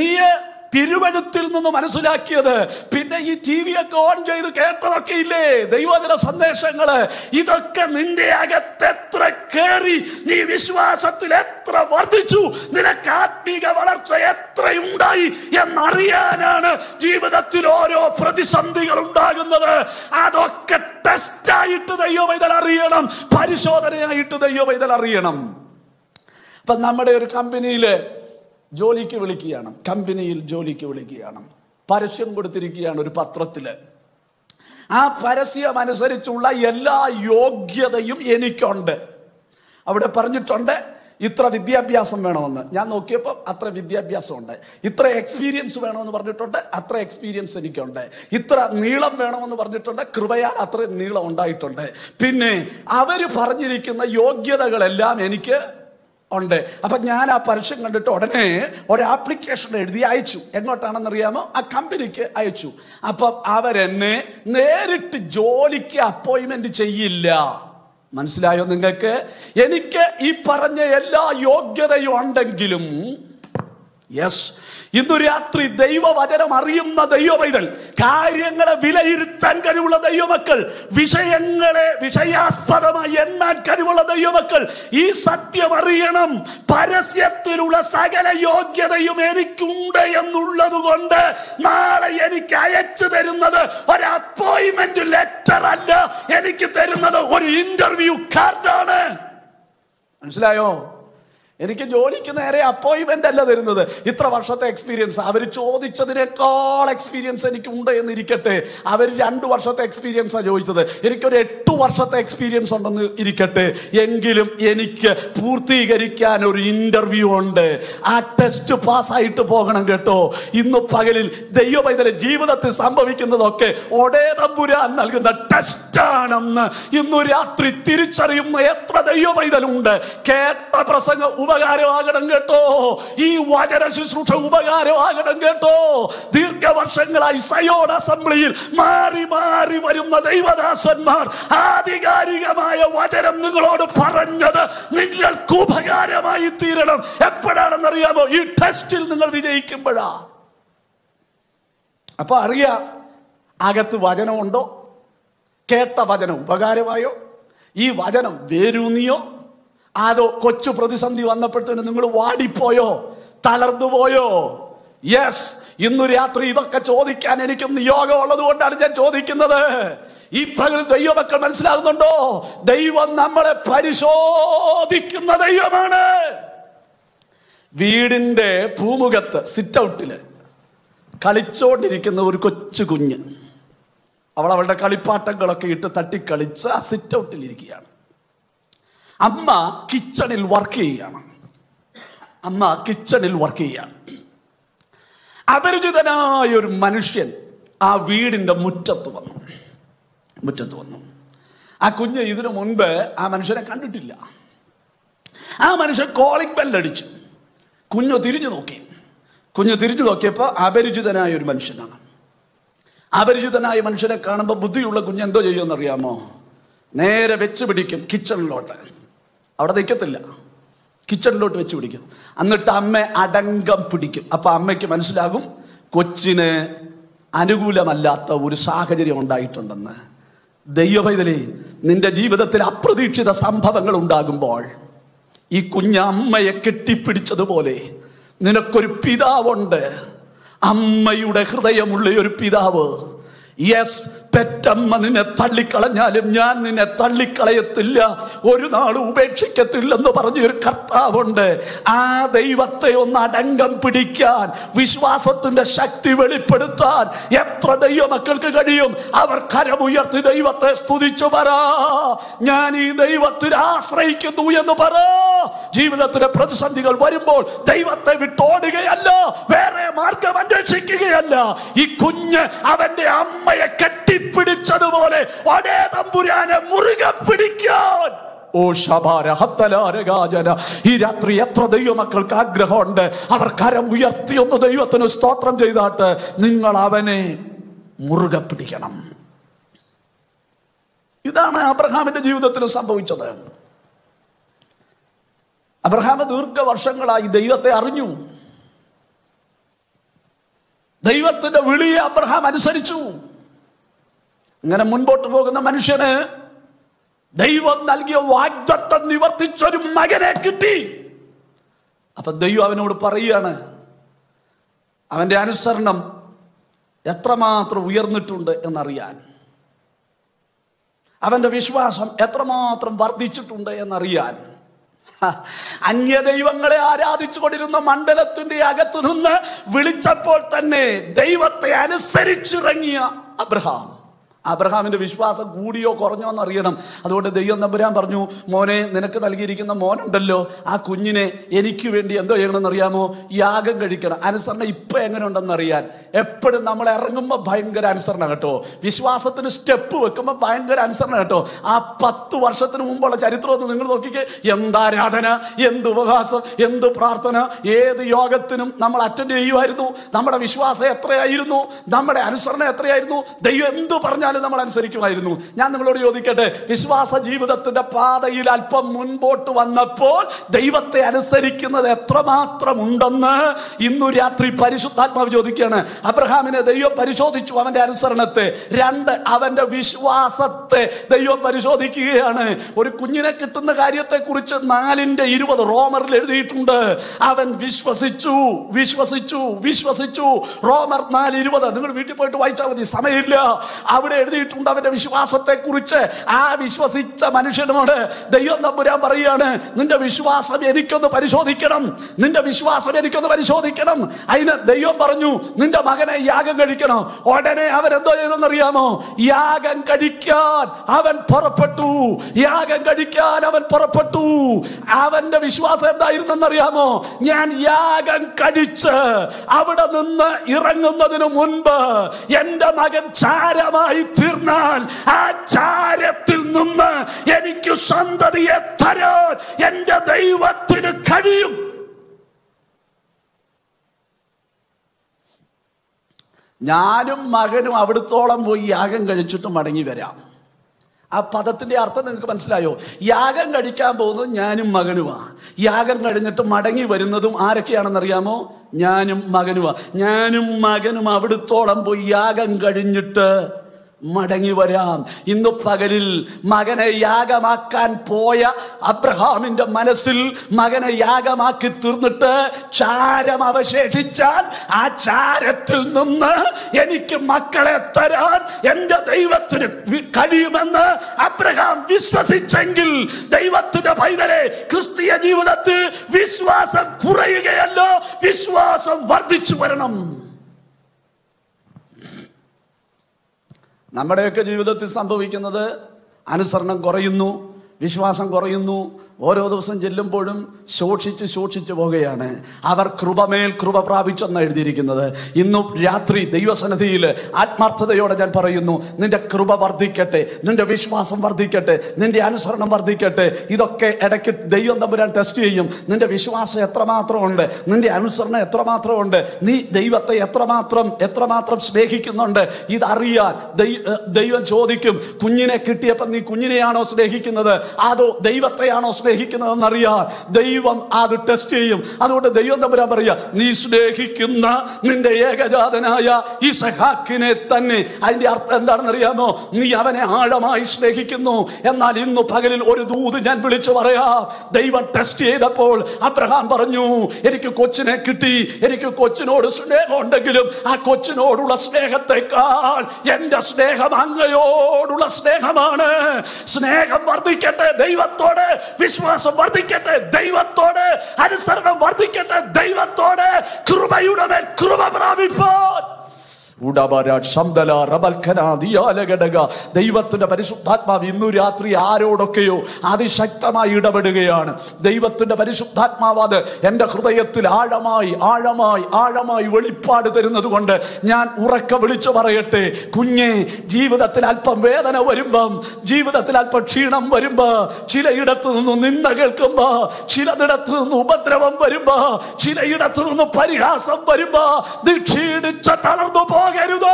നീയെ തിരുവഴുത്തിൽ നിന്ന് മനസ്സിലാക്കിയത് പിന്നെ ഈ ടി വി ഒക്കെ ഓൺ ചെയ്ത് കേട്ടതൊക്കെ ഇല്ലേ ദൈവദിന സന്ദേശങ്ങള് ഇതൊക്കെ നിന്റെ അകത്ത് എത്ര കയറി നീ വിശ്വാസത്തിൽ എത്ര വർദ്ധിച്ചു നിനക്ക് ആത്മീക വളർച്ച എത്രയുണ്ടായി എന്നറിയാനാണ് ജീവിതത്തിൽ ഓരോ പ്രതിസന്ധികൾ ഉണ്ടാകുന്നത് അതൊക്കെ ടെസ്റ്റായിട്ട് ദൈവം ഇതൽ അറിയണം പരിശോധനയായിട്ട് ദൈവം ഇതൽ അറിയണം ഇപ്പം നമ്മുടെ ഒരു കമ്പനിയിൽ ജോലിക്ക് വിളിക്കുകയാണ് കമ്പനിയിൽ ജോലിക്ക് വിളിക്കുകയാണ് പരസ്യം കൊടുത്തിരിക്കുകയാണ് ഒരു പത്രത്തിൽ ആ പരസ്യം അനുസരിച്ചുള്ള എല്ലാ യോഗ്യതയും എനിക്കുണ്ട് അവിടെ പറഞ്ഞിട്ടുണ്ട് ഇത്ര വിദ്യാഭ്യാസം വേണമെന്ന് ഞാൻ നോക്കിയപ്പോൾ അത്ര വിദ്യാഭ്യാസം ഉണ്ട് ഇത്ര എക്സ്പീരിയൻസ് വേണമെന്ന് പറഞ്ഞിട്ടുണ്ട് അത്ര എക്സ്പീരിയൻസ് എനിക്കുണ്ട് ഇത്ര നീളം വേണമെന്ന് പറഞ്ഞിട്ടുണ്ട് കൃപയാൽ അത്ര നീളം ഉണ്ടായിട്ടുണ്ട് പിന്നെ അവർ പറഞ്ഞിരിക്കുന്ന യോഗ്യതകളെല്ലാം എനിക്ക് ഉണ്ട് അപ്പൊ ഞാൻ ആ പരസ്യം കണ്ടിട്ട് ഉടനെ ഒരു ആപ്ലിക്കേഷൻ എഴുതി അയച്ചു എങ്ങോട്ടാണെന്നറിയാമോ ആ കമ്പനിക്ക് അയച്ചു അപ്പൊ അവരെന്നെ നേരിട്ട് ജോലിക്ക് അപ്പോയിൻമെന്റ് ചെയ്യില്ല മനസ്സിലായോ നിങ്ങൾക്ക് എനിക്ക് ഈ പറഞ്ഞ എല്ലാ യോഗ്യതയും ഉണ്ടെങ്കിലും യെസ് ഇന്നു രാത്രി ദൈവവചനം അറിയുന്ന ദൈവപൈതൽ കാര്യങ്ങളെ വിലയിരുത്താൻ കഴിവുള്ള ദൈവമക്കൾ വിഷയങ്ങളെ വിഷയാസ്പദമായി എണ്ണാൻ കഴിവുള്ള ദൈവമക്കൾ ഈ സത്യം അറിയണം പരസ്യത്തിലുള്ള സകല യോഗ്യതയും എനിക്കുണ്ട് എന്നുള്ളത് കൊണ്ട് നാളെ എനിക്ക് അയച്ചു തരുന്നത് ഒരു അപ്പോയിന്റ്മെന്റ് ലെറ്റർ അല്ല എനിക്ക് തരുന്നത് ഒരു ഇന്റർവ്യൂ കാർഡാണ് മനസ്സിലായോ എനിക്ക് ജോലിക്ക് നേരെ അപ്പോയിൻമെൻ്റ് അല്ല തരുന്നത് ഇത്ര വർഷത്തെ എക്സ്പീരിയൻസ് അവർ ചോദിച്ചതിനേക്കാൾ എക്സ്പീരിയൻസ് എനിക്ക് ഉണ്ട് എന്നിരിക്കട്ടെ അവർ രണ്ട് വർഷത്തെ എക്സ്പീരിയൻസാണ് ചോദിച്ചത് എനിക്കൊരു എട്ട് വർഷത്തെ എക്സ്പീരിയൻസ് ഉണ്ടെന്ന് ഇരിക്കട്ടെ എങ്കിലും എനിക്ക് പൂർത്തീകരിക്കാൻ ഒരു ഇൻ്റർവ്യൂ ഉണ്ട് ആ ടെസ്റ്റ് പാസ്സായിട്ട് പോകണം കേട്ടോ ഇന്ന് പകലിൽ ദൈവപൈതല ജീവിതത്തിൽ സംഭവിക്കുന്നതൊക്കെ ഒടേ തമ്പുരാൻ നൽകുന്ന ടെസ്റ്റാണെന്ന് ഇന്നു രാത്രി തിരിച്ചറിയുന്ന എത്ര ദൈവപൈതലുണ്ട് കേട്ട പ്രസംഗം ഉപകാരമാകണം കേട്ടോ ഈ വചന ശുശ്രൂഷ ഉപകാരമാകണം കേട്ടോ ദീർഘവർഷങ്ങളായി സയോഡ് അസംബ്ലിയിൽ മാറി മാറി വരുന്ന ദൈവദാസന്മാർ ആധികാരികമായ വചനം നിങ്ങളോട് പറഞ്ഞത് നിങ്ങൾക്ക് ഉപകാരമായി തീരണം എപ്പോഴാണെന്നറിയാമോ ഈ ടെസ്റ്റിൽ നിങ്ങൾ വിജയിക്കുമ്പോഴാ അപ്പൊ അറിയാം അകത്ത് വചനമുണ്ടോ കേട്ട വചനം ഉപകാരമായോ ഈ വചനം വേരൂന്നിയോ അതോ കൊച്ചു പ്രതിസന്ധി വന്നപ്പോഴത്തേന് നിങ്ങൾ വാടിപ്പോയോ തളർന്നുപോയോ യെസ് ഇന്നു രാത്രി ഇതൊക്കെ ചോദിക്കാൻ എനിക്ക് നിയോഗം ഉള്ളത് കൊണ്ടാണ് ഞാൻ ചോദിക്കുന്നത് ഈ പകൽ ദൈവമക്കൾ മനസ്സിലാകുന്നുണ്ടോ ദൈവം നമ്മളെ പരിശോധിക്കുന്ന ദൈവമാണ് വീടിന്റെ പൂമുഖത്ത് സിറ്റ് ഔട്ടില് കളിച്ചോണ്ടിരിക്കുന്ന ഒരു കൊച്ചു കുഞ്ഞ് അവൾ അവളുടെ കളിപ്പാട്ടങ്ങളൊക്കെ ഇട്ട് തട്ടിക്കളിച്ച് ആ സിറ്റ് ഔട്ടിലിരിക്കുകയാണ് അമ്മ കിച്ചണിൽ വർക്ക് ചെയ്യുകയാണ് അമ്മ കിച്ചണിൽ വർക്ക് ചെയ്യുകയാണ് അപരിചിതനായ ഒരു മനുഷ്യൻ ആ വീടിൻ്റെ മുറ്റത്ത് വന്നു മുറ്റത്ത് വന്നു ആ കുഞ്ഞ് ഇതിനു മുൻപ് ആ മനുഷ്യനെ കണ്ടിട്ടില്ല ആ മനുഷ്യൻ കോളിംഗ് ബെല്ലടിച്ചു കുഞ്ഞു തിരിഞ്ഞു നോക്കി കുഞ്ഞു തിരിഞ്ഞു നോക്കിയപ്പോൾ അപരിചിതനായ ഒരു മനുഷ്യനാണ് അപരിചിതനായ മനുഷ്യനെ കാണുമ്പോൾ ബുദ്ധിയുള്ള കുഞ്ഞ് എന്തോ ചെയ്യുമെന്നറിയാമോ നേരെ വെച്ച് പിടിക്കും കിച്ചണിലോട്ട് അവിടെ നിൽക്കത്തില്ല കിച്ചണിലോട്ട് വെച്ച് പിടിക്കും എന്നിട്ട് അമ്മ അടങ്കം പിടിക്കും അപ്പൊ അമ്മയ്ക്ക് മനസ്സിലാകും കൊച്ചിന് അനുകൂലമല്ലാത്ത ഒരു സാഹചര്യം ഉണ്ടായിട്ടുണ്ടെന്ന് ദൈവപൈതലേ നിന്റെ ജീവിതത്തിൽ അപ്രതീക്ഷിത സംഭവങ്ങൾ ഉണ്ടാകുമ്പോൾ ഈ കുഞ്ഞമ്മയെ കെട്ടിപ്പിടിച്ചതുപോലെ നിനക്കൊരു പിതാവുണ്ട് അമ്മയുടെ ഹൃദയമുള്ള ഒരു പിതാവ് യെസ് പെറ്റമ്മ നിന്നെ തള്ളിക്കളഞ്ഞാലും ഞാൻ നിന്നെ തള്ളിക്കളയത്തില്ല ഒരു നാൾ ഉപേക്ഷിക്കത്തില്ലെന്ന് പറഞ്ഞൊരു കർത്താവുണ്ട് ആ ദൈവത്തെ ഒന്ന് അടങ്കം പിടിക്കാൻ വിശ്വാസത്തിന്റെ ശക്തി വെളിപ്പെടുത്താൻ എത്ര ദൈവമക്കൾക്ക് കഴിയും അവർ കരമുയർത്തി ദൈവത്തെ സ്തുതിച്ചു പറ ഞാൻ ഈ ദൈവത്തിൽ ആശ്രയിക്കുന്നു എന്ന് പറ ജീവിതത്തിലെ പ്രതിസന്ധികൾ വരുമ്പോൾ ദൈവത്തെ വിട്ടോടുകയല്ല വേറെ മാർഗം അന്വേഷിക്കുകയല്ല ഈ കുഞ്ഞ് അവന്റെ അമ്മയെ കെട്ടി പിടിച്ചതുപോലെ അതേ തമ്പുരാനെ മുറുകെ പിടിക്കാൻ ഓ ശബാരഹത്തലാരകാജന ഈ രാത്രി എത്ര ദൈവമക്കൾക്ക് ആഗ്രഹമുണ്ട് അവർ കരം ഉയർത്തി ഒന്ന് ദൈവത്തിന് സ്തോത്രം ചെയ്താട്ട് നിങ്ങൾ അവനെ മുറുകെ പിടിക്കണം ഇതാണ് അബ്രഹാമിന്റെ ജീവിതത്തിൽ സംഭവിച്ചത് അബ്രഹാം ദീർഘവർഷങ്ങളായി ദൈവത്തെ അറിഞ്ഞു ദൈവത്തിന്റെ വിളിയെ അബ്രഹാം അനുസരിച്ചു ഇങ്ങനെ മുൻപോട്ട് പോകുന്ന മനുഷ്യന് ദൈവം നൽകിയ വാഗ്ദത്തം നിവർത്തിച്ചൊരു മകനെ കിട്ടി അപ്പൊ ദൈവം അവനോട് പറയുകയാണ് അവന്റെ അനുസരണം എത്രമാത്രം ഉയർന്നിട്ടുണ്ട് എന്നറിയാൻ അവന്റെ വിശ്വാസം എത്രമാത്രം വർദ്ധിച്ചിട്ടുണ്ട് എന്നറിയാൻ ദൈവങ്ങളെ ആരാധിച്ചു കൊണ്ടിരുന്ന മണ്ഡലത്തിന്റെ അകത്തു നിന്ന് വിളിച്ചപ്പോൾ തന്നെ ദൈവത്തെ അനുസരിച്ചിറങ്ങിയ അബ്രഹാം അബ്രഹാമിൻ്റെ വിശ്വാസം കൂടിയോ കുറഞ്ഞോ എന്നറിയണം അതുകൊണ്ട് ദൈവം നമ്പുരാൻ പറഞ്ഞു മോനെ നിനക്ക് നൽകിയിരിക്കുന്ന മോനുണ്ടല്ലോ ആ കുഞ്ഞിനെ എനിക്ക് വേണ്ടി എന്തോ ചെയ്യണമെന്ന് അറിയാമോ യാഗം കഴിക്കണം അനുസരണം ഇപ്പം എങ്ങനെ അറിയാൻ എപ്പോഴും നമ്മൾ ഇറങ്ങുമ്പോൾ ഭയങ്കര അനുസരണം കേട്ടോ വിശ്വാസത്തിന് സ്റ്റെപ്പ് വെക്കുമ്പോൾ ഭയങ്കര അനുസരണം കേട്ടോ ആ പത്ത് വർഷത്തിന് മുമ്പുള്ള ചരിത്രമൊന്ന് നിങ്ങൾ നോക്കിക്കേ എന്താരാധന എന്ത് ഉപവാസം എന്ത് പ്രാർത്ഥന ഏത് യോഗത്തിനും നമ്മൾ അറ്റൻഡ് ചെയ്യുമായിരുന്നു നമ്മുടെ വിശ്വാസം എത്രയായിരുന്നു നമ്മുടെ അനുസരണ എത്രയായിരുന്നു ദൈവം എന്ത് പറഞ്ഞാൽ പറഞ്ഞാലും നമ്മൾ അനുസരിക്കുമായിരുന്നു ഞാൻ നിങ്ങളോട് ചോദിക്കട്ടെ വിശ്വാസ ജീവിതത്തിന്റെ പാതയിൽ അല്പം മുൻപോട്ട് വന്നപ്പോൾ ദൈവത്തെ അനുസരിക്കുന്നത് എത്രമാത്രം ഉണ്ടെന്ന് ഇന്നു രാത്രി പരിശുദ്ധാത്മാവ് ചോദിക്കുകയാണ് അബ്രഹാമിനെ ദൈവം പരിശോധിച്ചു അവന്റെ അനുസരണത്തെ രണ്ട് അവന്റെ വിശ്വാസത്തെ ദൈവം പരിശോധിക്കുകയാണ് ഒരു കുഞ്ഞിനെ കിട്ടുന്ന കാര്യത്തെക്കുറിച്ച് നാലിന്റെ ഇരുപത് റോമറിൽ എഴുതിയിട്ടുണ്ട് അവൻ വിശ്വസിച്ചു വിശ്വസിച്ചു വിശ്വസിച്ചു റോമർ നാല് ഇരുപത് നിങ്ങൾ വീട്ടിൽ പോയിട്ട് വായിച്ചാൽ മതി സമയമില്ല അവിടെ എഴുതിയിട്ടുണ്ട് അവന്റെ കുറിച്ച് ആ വിശ്വസിച്ച മനുഷ്യനോട് ദൈവം നമ്പുരാൻ പറയുകയാണ് നിന്റെ വിശ്വാസം എനിക്കൊന്ന് പരിശോധിക്കണം നിന്റെ വിശ്വാസം എനിക്കൊന്ന് പരിശോധിക്കണം അതിന് ദൈവം പറഞ്ഞു നിന്റെ മകനെ യാഗം കഴിക്കണം ഉടനെ അവരെന്തോ ചെയ്തെന്നറിയാമോ യാഗം കഴിക്കാൻ അവൻ പുറപ്പെട്ടു യാഗം കഴിക്കാൻ അവൻ പുറപ്പെട്ടു അവന്റെ വിശ്വാസം എന്തായിരുന്നെന്നറിയാമോ ഞാൻ യാഗം കഴിച്ച് അവിടെ നിന്ന് ഇറങ്ങുന്നതിന് മുൻപ് എന്റെ മകൻ ചാരമായി തീർന്നാൽ ആ ചാരത്തിൽ നിന്ന് എനിക്ക് സന്തതിയെ തരാൻ എൻ്റെ ദൈവത്തിന് കഴിയും ഞാനും മകനും അവിടുത്തോളം പോയി യാഗം കഴിച്ചിട്ട് മടങ്ങി വരാം ആ പദത്തിൻ്റെ അർത്ഥം നിങ്ങൾക്ക് മനസ്സിലായോ യാഗം കഴിക്കാൻ പോകുന്നത് ഞാനും മകനുമാണ് യാഗം കഴിഞ്ഞിട്ട് മടങ്ങി വരുന്നതും ആരൊക്കെയാണെന്നറിയാമോ ഞാനും മകനുമാണ് ഞാനും മകനും അവിടുത്തോളം പോയി യാഗം കഴിഞ്ഞിട്ട് മടങ്ങി വരാം ഇന്ന് പകലിൽ മകനെ യാഗമാക്കാൻ പോയ അബ്രഹാമിന്റെ മനസ്സിൽ മകനെ യാഗമാക്കി തീർന്നിട്ട് ചാരം അവശേഷിച്ചാൽ ആ ചാരത്തിൽ നിന്ന് എനിക്ക് മക്കളെ തരാൻ എൻ്റെ ദൈവത്തിന് കഴിയുമെന്ന് അബ്രഹാം വിശ്വസിച്ചെങ്കിൽ ദൈവത്തിന്റെ പൈതലെ ക്രിസ്തീയ ജീവിതത്തിൽ വിശ്വാസം കുറയുകയല്ല വിശ്വാസം വർദ്ധിച്ചു വരണം നമ്മുടെയൊക്കെ ജീവിതത്തിൽ സംഭവിക്കുന്നത് അനുസരണം കുറയുന്നു വിശ്വാസം കുറയുന്നു ഓരോ ദിവസം ചെല്ലുമ്പോഴും ശോഷിച്ച് ശോഷിച്ച് പോവുകയാണ് അവർ കൃപമേൽ കൃപ പ്രാപിച്ചെന്ന് എഴുതിയിരിക്കുന്നത് ഇന്നും രാത്രി ദൈവസന്നിധിയിൽ ആത്മാർത്ഥതയോടെ ഞാൻ പറയുന്നു നിന്റെ കൃപ വർദ്ധിക്കട്ടെ നിന്റെ വിശ്വാസം വർദ്ധിക്കട്ടെ നിന്റെ അനുസരണം വർദ്ധിക്കട്ടെ ഇതൊക്കെ ഇടയ്ക്ക് ദൈവം തമ്പുരാൻ ടെസ്റ്റ് ചെയ്യും നിന്റെ വിശ്വാസം എത്രമാത്രമുണ്ട് നിന്റെ അനുസരണം എത്രമാത്രമുണ്ട് നീ ദൈവത്തെ എത്രമാത്രം എത്രമാത്രം സ്നേഹിക്കുന്നുണ്ട് ഇതറിയാൻ ദൈവം ചോദിക്കും കുഞ്ഞിനെ കിട്ടിയപ്പോൾ നീ കുഞ്ഞിനെയാണോ സ്നേഹിക്കുന്നത് അതോ ദൈവത്തെയാണോ അറിയാൻ ദൈവം അത് ടെസ്റ്റ് ചെയ്യും അതുകൊണ്ട് ദൈവം തമ്പുരാൻ പറയുക നീ സ്നേഹിക്കുന്ന നിന്റെ ഏകജാതനായ ഈ സഹാക്കിനെ തന്നെ അതിന്റെ അർത്ഥം എന്താണെന്ന് അറിയാമോ നീ അവനെ ആഴമായി സ്നേഹിക്കുന്നു എന്നാൽ ഇന്ന് പകലിൽ ഒരു ദൂത് ഞാൻ വിളിച്ചു പറയാ ദൈവം ടെസ്റ്റ് ചെയ്തപ്പോൾ അബ്രഹാം പറഞ്ഞു എനിക്ക് കൊച്ചിനെ കിട്ടി എനിക്ക് കൊച്ചിനോട് സ്നേഹം ഉണ്ടെങ്കിലും ആ കൊച്ചിനോടുള്ള സ്നേഹത്തെക്കാൾ എന്റെ സ്നേഹം അങ്ങയോടുള്ള സ്നേഹമാണ് സ്നേഹം വർദ്ധിക്കട്ടെ ദൈവത്തോടെ വിശ്വാസം വർദ്ധിക്കട്ടെ ദൈവത്തോട് അനുസരണം വർദ്ധിക്കട്ടെ ദൈവത്തോട് കൃപയുടെ മേൽ കൃപ പ്രാപിപ്പാൻ ദൈവത്തിന്റെ പരിശുദ്ധാത്മാവ് ഇന്നു രാത്രി ആരോടൊക്കെയോ അതിശക്തമായി ഇടപെടുകയാണ് ദൈവത്തിന്റെ പരിശുദ്ധാത്മാവ് അത് എൻ്റെ ഹൃദയത്തിൽ ആഴമായി ആഴമായി ആഴമായി വെളിപ്പാട് തരുന്നത് കൊണ്ട് ഞാൻ ഉറക്ക വിളിച്ചു പറയട്ടെ കുഞ്ഞെ ജീവിതത്തിൽ അല്പം വേദന വരുമ്പം ജീവിതത്തിൽ അല്പം ക്ഷീണം വരുമ്പോ ചിലയിടത്തു നിന്ന് നിന്ന കേൾക്കുമ്പോ ചിലതിടത്തു നിന്ന് ഉപദ്രവം വരുമ്പോ ചിലയിടത്തു നിന്ന് പരിഹാസം വരുമ്പോ നീ തളർന്നു പോ പോകരുത്